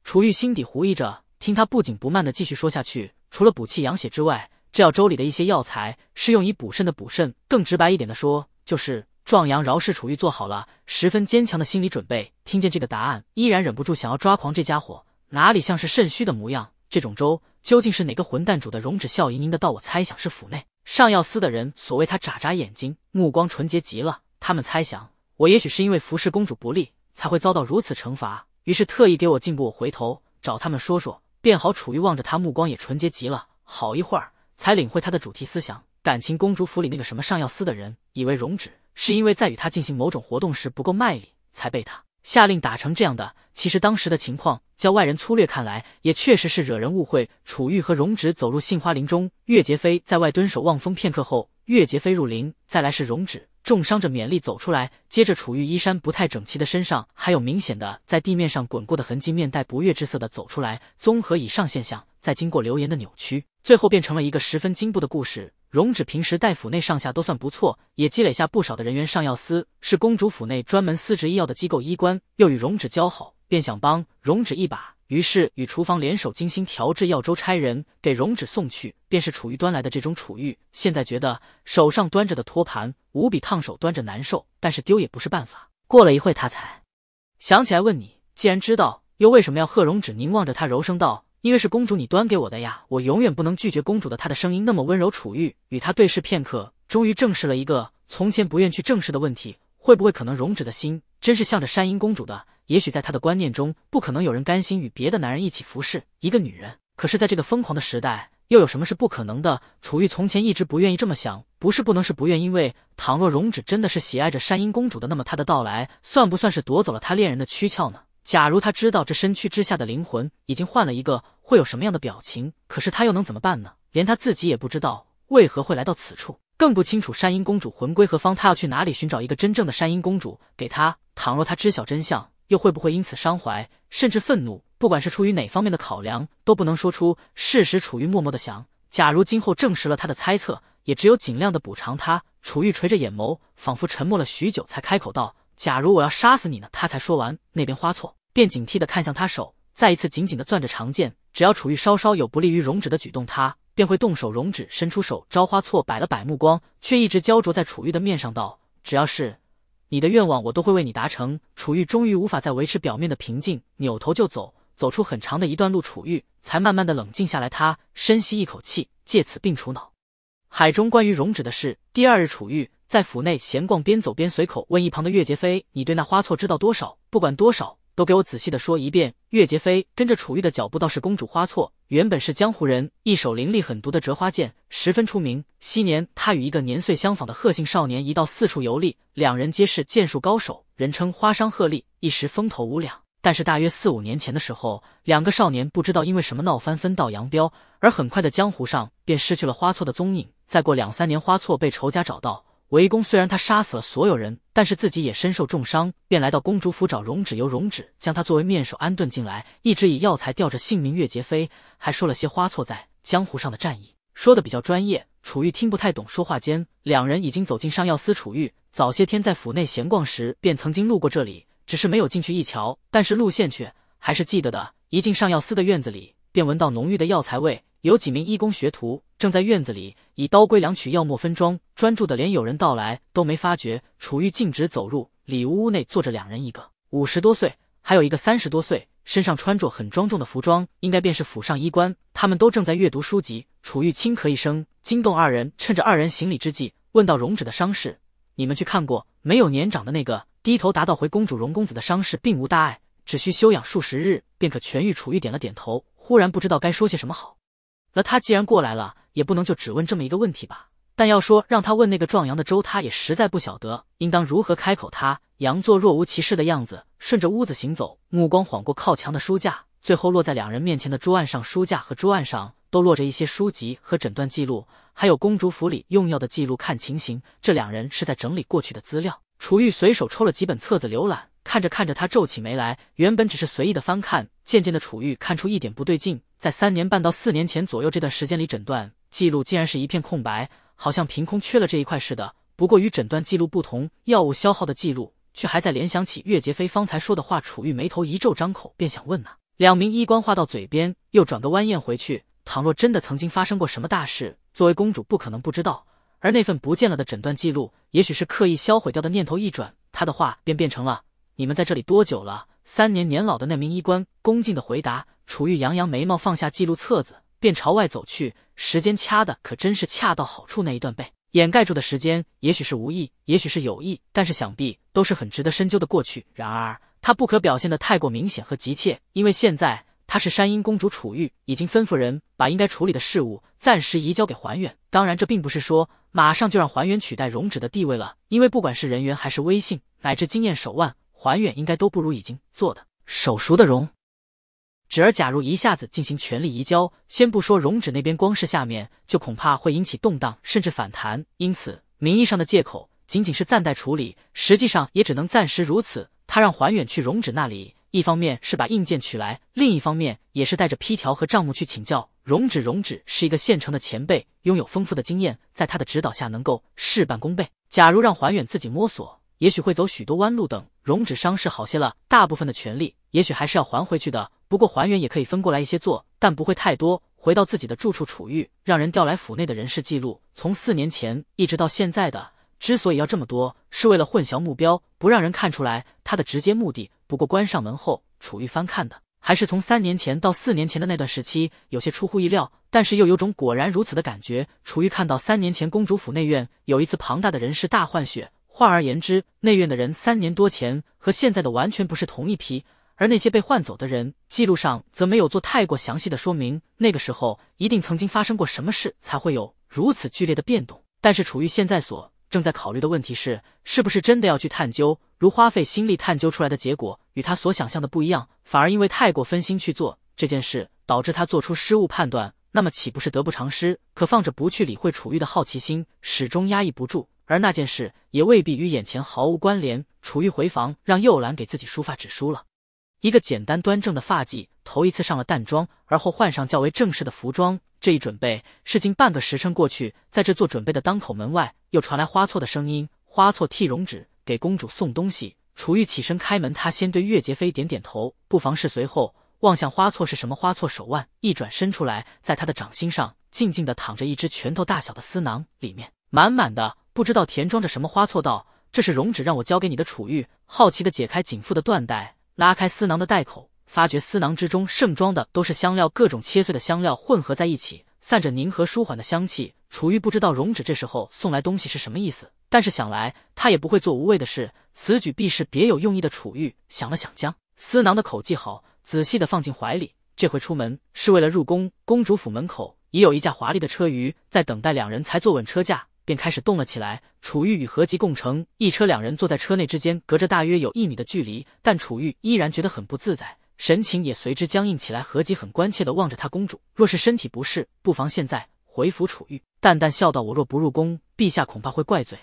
楚玉心底狐疑着，听他不紧不慢的继续说下去：“除了补气养血之外，这药粥里的一些药材是用以补肾的，补肾。更直白一点的说，就是……”壮阳饶氏楚玉做好了十分坚强的心理准备，听见这个答案，依然忍不住想要抓狂。这家伙哪里像是肾虚的模样？这种粥究竟是哪个混蛋煮的？容止笑盈盈的道：“我猜想是府内上药司的人。”所谓他眨眨眼睛，目光纯洁极了。他们猜想我也许是因为服侍公主不力，才会遭到如此惩罚。于是特意给我进步。我回头找他们说说，便好。楚玉望着他，目光也纯洁极了。好一会儿，才领会他的主题思想。感情，公主府里那个什么上药司的人，以为容止是因为在与他进行某种活动时不够卖力，才被他下令打成这样的。其实当时的情况，叫外人粗略看来，也确实是惹人误会。楚玉和容止走入杏花林中，月结妃在外蹲守望风片刻后，月结妃入林，再来是容止重伤着勉力走出来，接着楚玉衣衫不太整齐的身上还有明显的在地面上滚过的痕迹，面带不悦之色的走出来。综合以上现象，再经过流言的扭曲，最后变成了一个十分惊怖的故事。容止平时待府内上下都算不错，也积累下不少的人员。上药司是公主府内专门司职医药的机构，医官又与容止交好，便想帮容止一把，于是与厨房联手精心调制药粥，差人给容止送去。便是楚玉端来的这种楚玉，现在觉得手上端着的托盘无比烫手，端着难受，但是丢也不是办法。过了一会，他才想起来问你，既然知道，又为什么要贺容止凝望着他，柔声道。因为是公主你端给我的呀，我永远不能拒绝公主的。她的声音那么温柔。楚玉与他对视片刻，终于正视了一个从前不愿去正视的问题：会不会可能容止的心真是向着山阴公主的？也许在他的观念中，不可能有人甘心与别的男人一起服侍一个女人。可是，在这个疯狂的时代，又有什么是不可能的？楚玉从前一直不愿意这么想，不是不能，是不愿。因为倘若容止真的是喜爱着山阴公主的，那么她的到来，算不算是夺走了他恋人的躯壳呢？假如他知道这身躯之下的灵魂已经换了一个，会有什么样的表情？可是他又能怎么办呢？连他自己也不知道为何会来到此处，更不清楚山鹰公主魂归何方。他要去哪里寻找一个真正的山鹰公主？给他，倘若他知晓真相，又会不会因此伤怀，甚至愤怒？不管是出于哪方面的考量，都不能说出事实。楚玉默默的想，假如今后证实了他的猜测，也只有尽量的补偿他。楚玉垂着眼眸，仿佛沉默了许久，才开口道。假如我要杀死你呢？他才说完，那边花错便警惕地看向他，手再一次紧紧地攥着长剑。只要楚玉稍稍有不利于容止的举动，他便会动手。容止伸出手，朝花错摆了摆目光，却一直焦灼在楚玉的面上，道：“只要是你的愿望，我都会为你达成。”楚玉终于无法再维持表面的平静，扭头就走，走出很长的一段路，楚玉才慢慢的冷静下来。他深吸一口气，借此病除脑海中关于容止的事。第二日，楚玉。在府内闲逛，边走边随口问一旁的月杰妃：“你对那花错知道多少？不管多少，都给我仔细的说一遍。”月杰妃跟着楚玉的脚步，倒是公主花错原本是江湖人，一手凌厉狠毒的折花剑十分出名。昔年他与一个年岁相仿的贺姓少年一道四处游历，两人皆是剑术高手，人称花商鹤立，一时风头无两。但是大约四五年前的时候，两个少年不知道因为什么闹翻，分道扬镳，而很快的江湖上便失去了花错的踪影。再过两三年，花错被仇家找到。围攻虽然他杀死了所有人，但是自己也身受重伤，便来到公主府找容止，由容止将他作为面首安顿进来，一直以药材吊着性命。月劫飞还说了些花错在江湖上的战役，说的比较专业，楚玉听不太懂。说话间，两人已经走进上药司。楚玉早些天在府内闲逛时，便曾经路过这里，只是没有进去一瞧，但是路线却还是记得的。一进上药司的院子里，便闻到浓郁的药材味。有几名医工学徒正在院子里以刀圭量取药末分装，专注的连有人到来都没发觉。楚玉径直走入里屋屋内，坐着两人，一个五十多岁，还有一个三十多岁，身上穿着很庄重的服装，应该便是府上医官。他们都正在阅读书籍。楚玉轻咳一声，惊动二人，趁着二人行礼之际，问到荣止的伤势：“你们去看过没有？”年长的那个低头答道：“回公主，荣公子的伤势并无大碍，只需休养数十日便可痊愈。”楚玉点了点头，忽然不知道该说些什么好。那他既然过来了，也不能就只问这么一个问题吧。但要说让他问那个壮阳的周，他也实在不晓得应当如何开口。他佯作若无其事的样子，顺着屋子行走，目光晃过靠墙的书架，最后落在两人面前的桌案上。书架和桌案上都落着一些书籍和诊断记录，还有公主府里用药的记录。看情形，这两人是在整理过去的资料。楚玉随手抽了几本册子浏览，看着看着，他皱起眉来。原本只是随意的翻看，渐渐的，楚玉看出一点不对劲。在三年半到四年前左右这段时间里，诊断记录竟然是一片空白，好像凭空缺了这一块似的。不过与诊断记录不同，药物消耗的记录却还在。联想起岳杰飞方才说的话，楚玉眉头一皱，张口便想问呢。两名医官话到嘴边，又转个弯咽回去。倘若真的曾经发生过什么大事，作为公主不可能不知道。而那份不见了的诊断记录，也许是刻意销毁掉的。念头一转，他的话便变成了：“你们在这里多久了？”三年。年老的那名医官恭敬的回答。楚玉扬扬眉毛，放下记录册子，便朝外走去。时间掐的可真是恰到好处。那一段被掩盖住的时间，也许是无意，也许是有意，但是想必都是很值得深究的过去。然而，他不可表现的太过明显和急切，因为现在他是山阴公主楚玉，已经吩咐人把应该处理的事物暂时移交给还远。当然，这并不是说马上就让还远取代容止的地位了，因为不管是人员还是威信，乃至经验手腕，还远应该都不如已经做的手熟的容。芷儿，假如一下子进行权力移交，先不说荣止那边，光是下面就恐怕会引起动荡，甚至反弹。因此，名义上的借口仅仅是暂代处理，实际上也只能暂时如此。他让桓远去荣止那里，一方面是把硬件取来，另一方面也是带着批条和账目去请教荣止，荣止是一个现成的前辈，拥有丰富的经验，在他的指导下能够事半功倍。假如让桓远自己摸索，也许会走许多弯路。等荣止伤势好些了，大部分的权力也许还是要还回去的。不过还原也可以分过来一些做，但不会太多。回到自己的住处，楚玉让人调来府内的人事记录，从四年前一直到现在的。之所以要这么多，是为了混淆目标，不让人看出来他的直接目的。不过关上门后，楚玉翻看的还是从三年前到四年前的那段时期，有些出乎意料，但是又有种果然如此的感觉。楚玉看到三年前公主府内院有一次庞大的人事大换血，换而言之，内院的人三年多前和现在的完全不是同一批。而那些被换走的人，记录上则没有做太过详细的说明。那个时候一定曾经发生过什么事，才会有如此剧烈的变动。但是楚玉现在所正在考虑的问题是，是不是真的要去探究？如花费心力探究出来的结果与他所想象的不一样，反而因为太过分心去做这件事，导致他做出失误判断，那么岂不是得不偿失？可放着不去理会，楚玉的好奇心始终压抑不住。而那件事也未必与眼前毫无关联。楚玉回房，让右兰给自己梳发，止梳了。一个简单端正的发髻，头一次上了淡妆，而后换上较为正式的服装。这一准备是近半个时辰过去，在这做准备的当口，门外又传来花错的声音。花错替容止给公主送东西。楚玉起身开门，他先对月婕妃点点头，不妨事。随后望向花错是什么？花错手腕一转，伸出来，在他的掌心上静静的躺着一只拳头大小的丝囊，里面满满的，不知道填装着什么。花错道：“这是容止让我交给你的。”楚玉好奇的解开紧缚的缎带。拉开丝囊的袋口，发觉丝囊之中盛装的都是香料，各种切碎的香料混合在一起，散着凝和舒缓的香气。楚玉不知道容止这时候送来东西是什么意思，但是想来他也不会做无谓的事，此举必是别有用意的。楚玉想了想，将丝囊的口系好，仔细的放进怀里。这回出门是为了入宫，公主府门口已有一架华丽的车舆在等待，两人才坐稳车驾。便开始动了起来。楚玉与何吉共乘一车，两人坐在车内之间，隔着大约有一米的距离，但楚玉依然觉得很不自在，神情也随之僵硬起来。何吉很关切地望着他，公主若是身体不适，不妨现在回府。楚玉淡淡笑道：“我若不入宫，陛下恐怕会怪罪。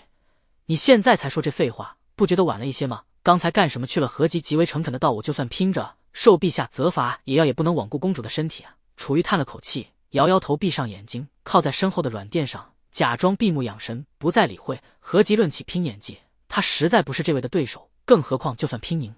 你现在才说这废话，不觉得晚了一些吗？刚才干什么去了？”何吉极为诚恳的道：“我就算拼着受陛下责罚，也要也不能罔顾公主的身体。”啊。”楚玉叹了口气，摇摇头，闭上眼睛，靠在身后的软垫上。假装闭目养神，不再理会。何集论起拼演技，他实在不是这位的对手。更何况，就算拼赢，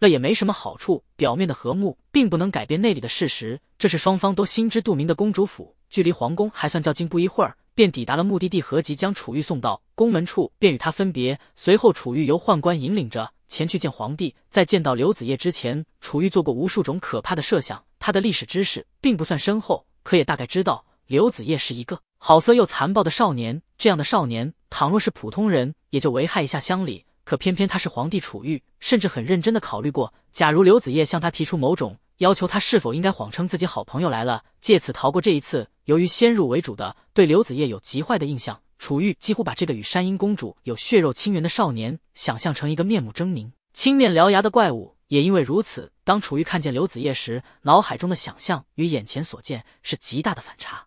那也没什么好处。表面的和睦并不能改变内里的事实，这是双方都心知肚明的。公主府距离皇宫还算较近，不一会儿便抵达了目的地。何集将楚玉送到宫门处，便与他分别。随后，楚玉由宦官引领着前去见皇帝。在见到刘子业之前，楚玉做过无数种可怕的设想。他的历史知识并不算深厚，可也大概知道刘子业是一个。好色又残暴的少年，这样的少年，倘若是普通人，也就危害一下乡里。可偏偏他是皇帝楚玉，甚至很认真的考虑过，假如刘子业向他提出某种要求，他是否应该谎称自己好朋友来了，借此逃过这一次。由于先入为主的对刘子业有极坏的印象，楚玉几乎把这个与山阴公主有血肉亲缘的少年想象成一个面目狰狞、青面獠牙的怪物。也因为如此，当楚玉看见刘子业时，脑海中的想象与眼前所见是极大的反差。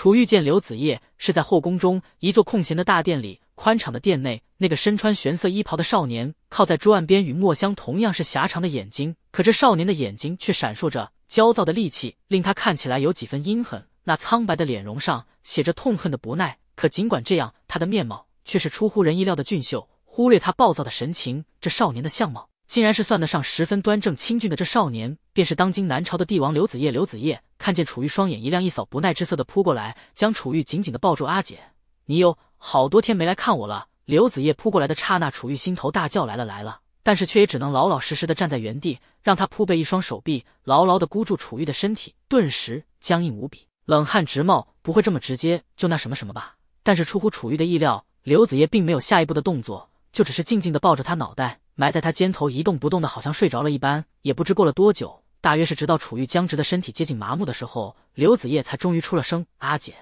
楚玉见刘子业是在后宫中一座空闲的大殿里，宽敞的殿内，那个身穿玄色衣袍的少年靠在桌案边与墨香同样是狭长的眼睛，可这少年的眼睛却闪烁着焦躁的戾气，令他看起来有几分阴狠。那苍白的脸容上写着痛恨的不耐，可尽管这样，他的面貌却是出乎人意料的俊秀。忽略他暴躁的神情，这少年的相貌。竟然是算得上十分端正清俊的这少年，便是当今南朝的帝王刘子业。刘子业看见楚玉，双眼一亮，一扫不耐之色的扑过来，将楚玉紧紧的抱住。阿姐，你有好多天没来看我了。刘子业扑过来的刹那，楚玉心头大叫：“来了，来了！”但是却也只能老老实实的站在原地，让他扑背，一双手臂牢牢的箍住。楚玉的身体顿时僵硬无比，冷汗直冒。不会这么直接就那什么什么吧？但是出乎楚玉的意料，刘子业并没有下一步的动作，就只是静静的抱着他脑袋。埋在他肩头一动不动的，好像睡着了一般。也不知过了多久，大约是直到楚玉僵直的身体接近麻木的时候，刘子叶才终于出了声：“阿姐，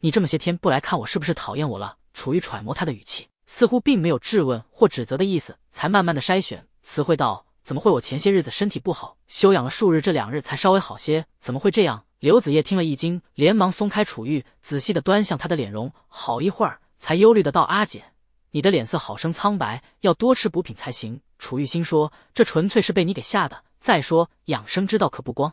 你这么些天不来看我，是不是讨厌我了？”楚玉揣摩他的语气，似乎并没有质问或指责的意思，才慢慢的筛选词汇道：“怎么会？我前些日子身体不好，休养了数日，这两日才稍微好些，怎么会这样？”刘子叶听了一惊，连忙松开楚玉，仔细的端详他的脸容，好一会儿，才忧虑的道：“阿姐。”你的脸色好生苍白，要多吃补品才行。楚玉心说：“这纯粹是被你给吓的。”再说养生之道可不光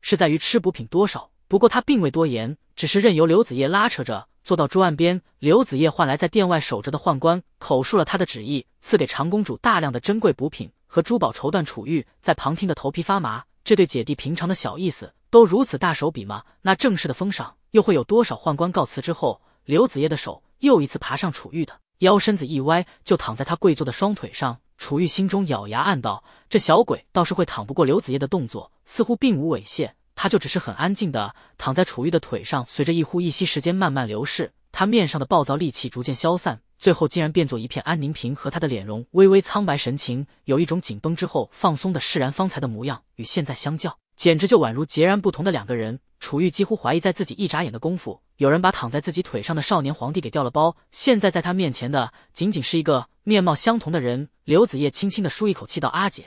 是在于吃补品多少，不过他并未多言，只是任由刘子业拉扯着坐到桌案边。刘子业换来在殿外守着的宦官，口述了他的旨意，赐给长公主大量的珍贵补品和珠宝绸缎。楚玉在旁听得头皮发麻，这对姐弟平常的小意思都如此大手笔吗？那正式的封赏又会有多少宦官告辞之后，刘子业的手又一次爬上楚玉的。腰身子一歪，就躺在他跪坐的双腿上。楚玉心中咬牙暗道，这小鬼倒是会躺。不过刘子业的动作似乎并无猥亵，他就只是很安静的躺在楚玉的腿上，随着一呼一吸，时间慢慢流逝。他面上的暴躁戾气逐渐消散，最后竟然变作一片安宁平和。他的脸容微微苍白，神情有一种紧绷之后放松的释然。方才的模样与现在相较，简直就宛如截然不同的两个人。楚玉几乎怀疑，在自己一眨眼的功夫。有人把躺在自己腿上的少年皇帝给掉了包，现在在他面前的仅仅是一个面貌相同的人。刘子叶轻轻的舒一口气道：“阿姐，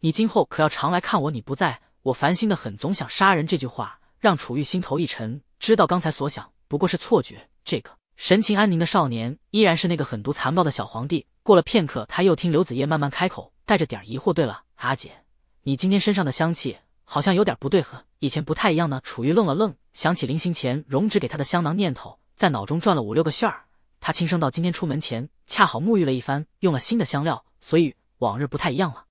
你今后可要常来看我。你不在，我烦心的很，总想杀人。”这句话让楚玉心头一沉，知道刚才所想不过是错觉。这个神情安宁的少年，依然是那个狠毒残暴的小皇帝。过了片刻，他又听刘子叶慢慢开口，带着点儿疑惑：“对了，阿姐，你今天身上的香气好像有点不对呵。”以前不太一样呢，楚玉愣了愣，想起临行前荣止给他的香囊念头，在脑中转了五六个旋儿。他轻声道：“今天出门前恰好沐浴了一番，用了新的香料，所以往日不太一样了。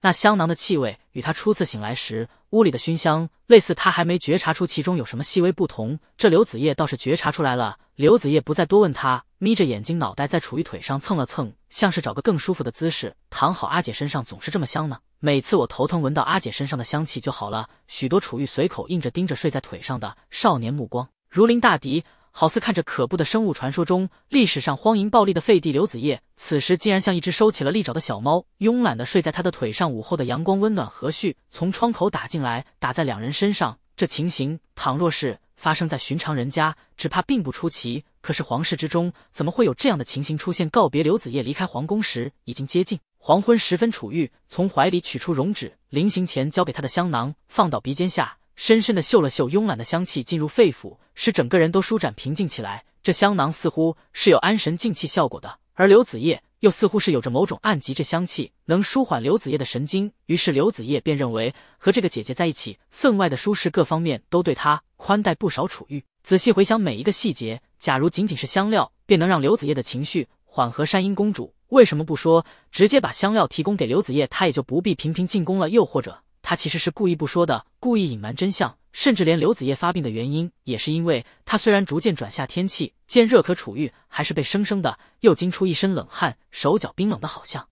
那香囊的气味与他初次醒来时屋里的熏香类似，他还没觉察出其中有什么细微不同。这刘子夜倒是觉察出来了。刘子夜不再多问他，眯着眼睛，脑袋在楚玉腿上蹭了蹭，像是找个更舒服的姿势躺好。阿姐身上总是这么香呢。”每次我头疼，闻到阿姐身上的香气就好了许多。楚玉随口应着盯着睡在腿上的少年目光，如临大敌，好似看着可怖的生物。传说中历史上荒淫暴力的废帝刘子业，此时竟然像一只收起了利爪的小猫，慵懒的睡在他的腿上。午后的阳光温暖和煦，从窗口打进来，打在两人身上。这情形，倘若是……发生在寻常人家，只怕并不出奇。可是皇室之中，怎么会有这样的情形出现？告别刘子业离开皇宫时，已经接近黄昏时分。楚玉从怀里取出溶脂，临行前交给他的香囊，放到鼻尖下，深深的嗅了嗅，慵懒的香气进入肺腑，使整个人都舒展平静起来。这香囊似乎是有安神静气效果的，而刘子业又似乎是有着某种暗疾，这香气能舒缓刘子叶的神经，于是刘子业便认为和这个姐姐在一起分外的舒适，各方面都对他。宽待不少楚玉，仔细回想每一个细节。假如仅仅是香料，便能让刘子业的情绪缓和。山阴公主为什么不说，直接把香料提供给刘子业，他也就不必频频进宫了。又或者，他其实是故意不说的，故意隐瞒真相，甚至连刘子业发病的原因，也是因为他虽然逐渐转下天气，见热，可楚玉还是被生生的又惊出一身冷汗，手脚冰冷的，好像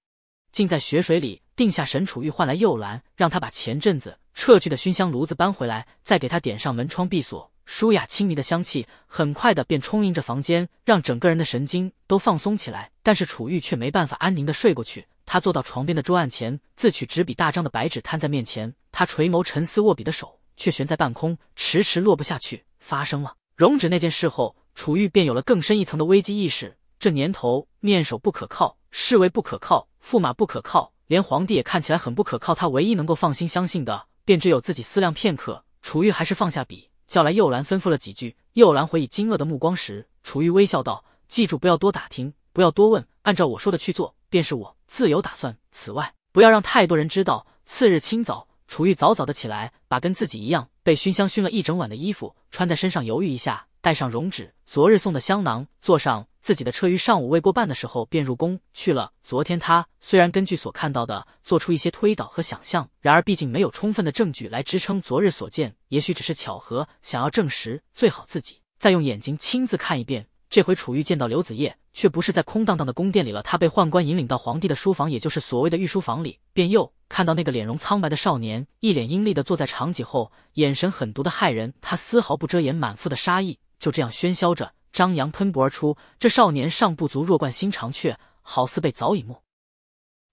浸在雪水里。定下神，楚玉换来幼兰，让他把前阵子。撤去的熏香炉子搬回来，再给他点上门窗闭锁，舒雅清昵的香气很快的便充盈着房间，让整个人的神经都放松起来。但是楚玉却没办法安宁的睡过去。他坐到床边的桌案前，自取纸笔，大张的白纸摊在面前。他垂眸沉思，握笔的手却悬在半空，迟迟落不下去。发生了容止那件事后，楚玉便有了更深一层的危机意识。这年头，面首不可靠，侍卫不可靠，驸马不可靠，连皇帝也看起来很不可靠。他唯一能够放心相信的。便只有自己思量片刻，楚玉还是放下笔，叫来右兰，吩咐了几句。右兰回以惊愕的目光时，楚玉微笑道：“记住，不要多打听，不要多问，按照我说的去做，便是我自有打算。此外，不要让太多人知道。”次日清早，楚玉早早的起来，把跟自己一样被熏香熏了一整晚的衣服穿在身上，犹豫一下，戴上溶纸。昨日送的香囊，坐上自己的车于上午未过半的时候便入宫去了。昨天他虽然根据所看到的做出一些推导和想象，然而毕竟没有充分的证据来支撑昨日所见，也许只是巧合。想要证实，最好自己再用眼睛亲自看一遍。这回楚玉见到刘子业，却不是在空荡荡的宫殿里了，他被宦官引领到皇帝的书房，也就是所谓的御书房里，便又看到那个脸容苍白的少年，一脸阴戾的坐在长椅后，眼神狠毒的骇人，他丝毫不遮掩满腹的杀意。就这样喧嚣着张扬喷薄而出，这少年尚不足弱冠，心肠却好似被早已没。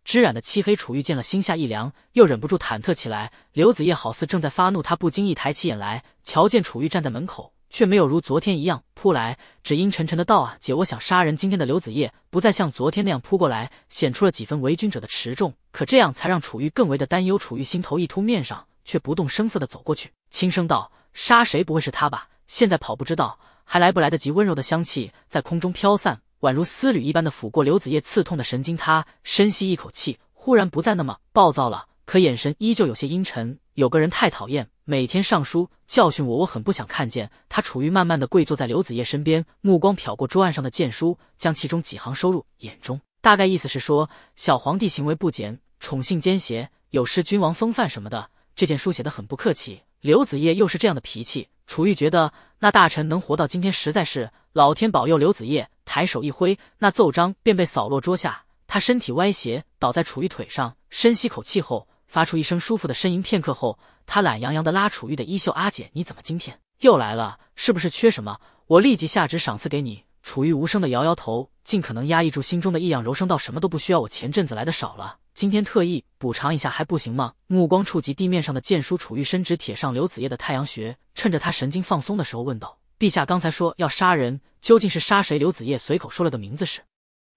之染的漆黑。楚玉见了，心下一凉，又忍不住忐忑起来。刘子叶好似正在发怒，他不经意抬起眼来，瞧见楚玉站在门口，却没有如昨天一样扑来，只阴沉沉的道：“啊，姐，我想杀人。”今天的刘子叶不再像昨天那样扑过来，显出了几分为君者的持重，可这样才让楚玉更为的担忧。楚玉心头一突，面上却不动声色的走过去，轻声道：“杀谁不会是他吧？”现在跑不知道还来不来得及。温柔的香气在空中飘散，宛如丝缕一般的抚过刘子叶刺痛的神经。他深吸一口气，忽然不再那么暴躁了，可眼神依旧有些阴沉。有个人太讨厌，每天上书教训我，我很不想看见他。处于慢慢的跪坐在刘子叶身边，目光瞟过桌案上的剑书，将其中几行收入眼中。大概意思是说，小皇帝行为不检，宠信奸邪，有失君王风范什么的。这件书写的很不客气。刘子叶又是这样的脾气。楚玉觉得那大臣能活到今天，实在是老天保佑。刘子业抬手一挥，那奏章便被扫落桌下，他身体歪斜倒在楚玉腿上，深吸口气后，发出一声舒服的呻吟。片刻后，他懒洋洋的拉楚玉的衣袖：“阿姐，你怎么今天又来了？是不是缺什么？我立即下旨赏赐给你。”楚玉无声的摇摇头，尽可能压抑住心中的异样，柔声道：“什么都不需要，我前阵子来的少了。”今天特意补偿一下还不行吗？目光触及地面上的剑书，楚玉伸指铁上刘子业的太阳穴，趁着他神经放松的时候问道：“陛下刚才说要杀人，究竟是杀谁？”刘子业随口说了个名字，是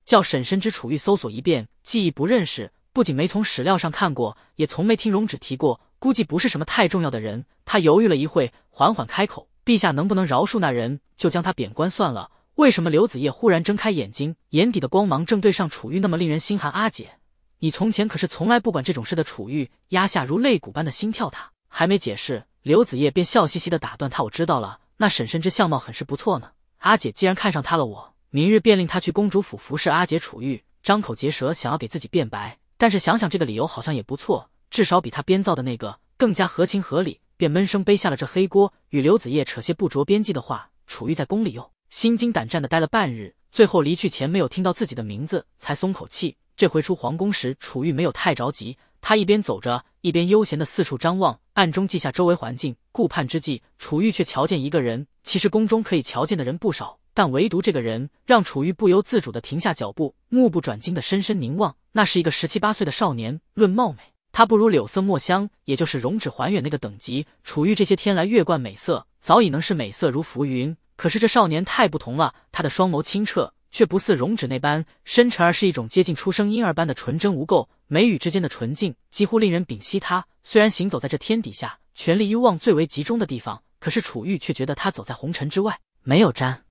叫沈深之。楚玉搜索一遍记忆，不认识，不仅没从史料上看过，也从没听容止提过，估计不是什么太重要的人。他犹豫了一会，缓缓开口：“陛下能不能饶恕那人，就将他贬官算了？”为什么？刘子业忽然睁开眼睛，眼底的光芒正对上楚玉那么令人心寒。阿姐。你从前可是从来不管这种事的。楚玉压下如肋骨般的心跳，他还没解释，刘子业便笑嘻嘻的打断他：“我知道了，那婶婶之相貌很是不错呢。阿姐既然看上他了，我明日便令他去公主府服侍阿姐。”楚玉张口结舌，想要给自己辩白，但是想想这个理由好像也不错，至少比他编造的那个更加合情合理，便闷声背下了这黑锅，与刘子业扯些不着边际的话。楚玉在宫里又心惊胆战的待了半日，最后离去前没有听到自己的名字，才松口气。这回出皇宫时，楚玉没有太着急，他一边走着，一边悠闲的四处张望，暗中记下周围环境。顾盼之际，楚玉却瞧见一个人。其实宫中可以瞧见的人不少，但唯独这个人让楚玉不由自主的停下脚步，目不转睛的深深凝望。那是一个十七八岁的少年。论貌美，他不如柳色墨香，也就是容止还远那个等级。楚玉这些天来月冠美色，早已能视美色如浮云。可是这少年太不同了，他的双眸清澈。却不似容止那般深沉，而是一种接近出生婴儿般的纯真无垢。眉宇之间的纯净，几乎令人屏息。他虽然行走在这天底下权力欲望最为集中的地方，可是楚玉却觉得他走在红尘之外，没有沾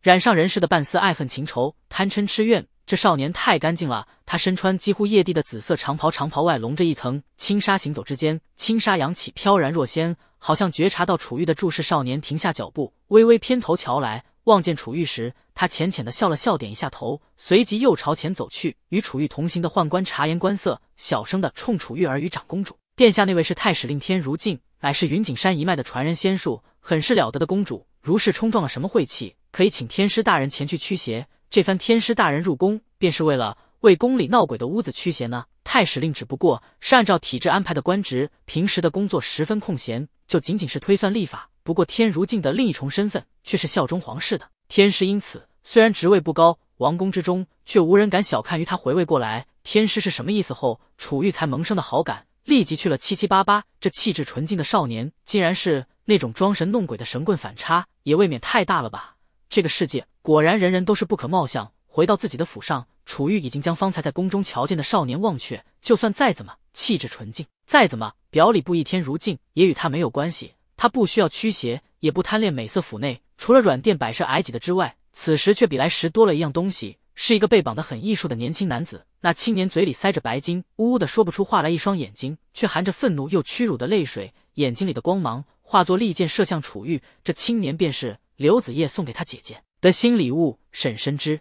染上人世的半丝爱恨情仇、贪嗔痴怨。这少年太干净了。他身穿几乎曳地的紫色长袍，长袍外笼着一层轻纱，行走之间，轻纱扬起，飘然若仙。好像觉察到楚玉的注视，少年停下脚步，微微偏头瞧来。望见楚玉时，他浅浅的笑了笑，点一下头，随即又朝前走去。与楚玉同行的宦官察言观色，小声的冲楚玉儿与长公主殿下：“那位是太史令天如镜，乃是云锦山一脉的传人，仙术很是了得的公主。如是冲撞了什么晦气，可以请天师大人前去驱邪。这番天师大人入宫，便是为了为宫里闹鬼的屋子驱邪呢。太史令只不过是按照体制安排的官职，平时的工作十分空闲。”就仅仅是推算历法，不过天如镜的另一重身份却是效忠皇室的天师，因此虽然职位不高，王宫之中却无人敢小看于他。回味过来，天师是什么意思后，楚玉才萌生的好感，立即去了七七八八。这气质纯净的少年，竟然是那种装神弄鬼的神棍，反差也未免太大了吧？这个世界果然人人都是不可貌相。回到自己的府上，楚玉已经将方才在宫中瞧见的少年忘却，就算再怎么气质纯净，再怎么……表里不一，天如镜也与他没有关系。他不需要驱邪，也不贪恋美色。府内除了软垫、摆设、矮几的之外，此时却比来时多了一样东西，是一个被绑得很艺术的年轻男子。那青年嘴里塞着白金，呜呜的说不出话来，一双眼睛却含着愤怒又屈辱的泪水，眼睛里的光芒化作利剑射向楚玉。这青年便是刘子业送给他姐姐的新礼物。沈深知。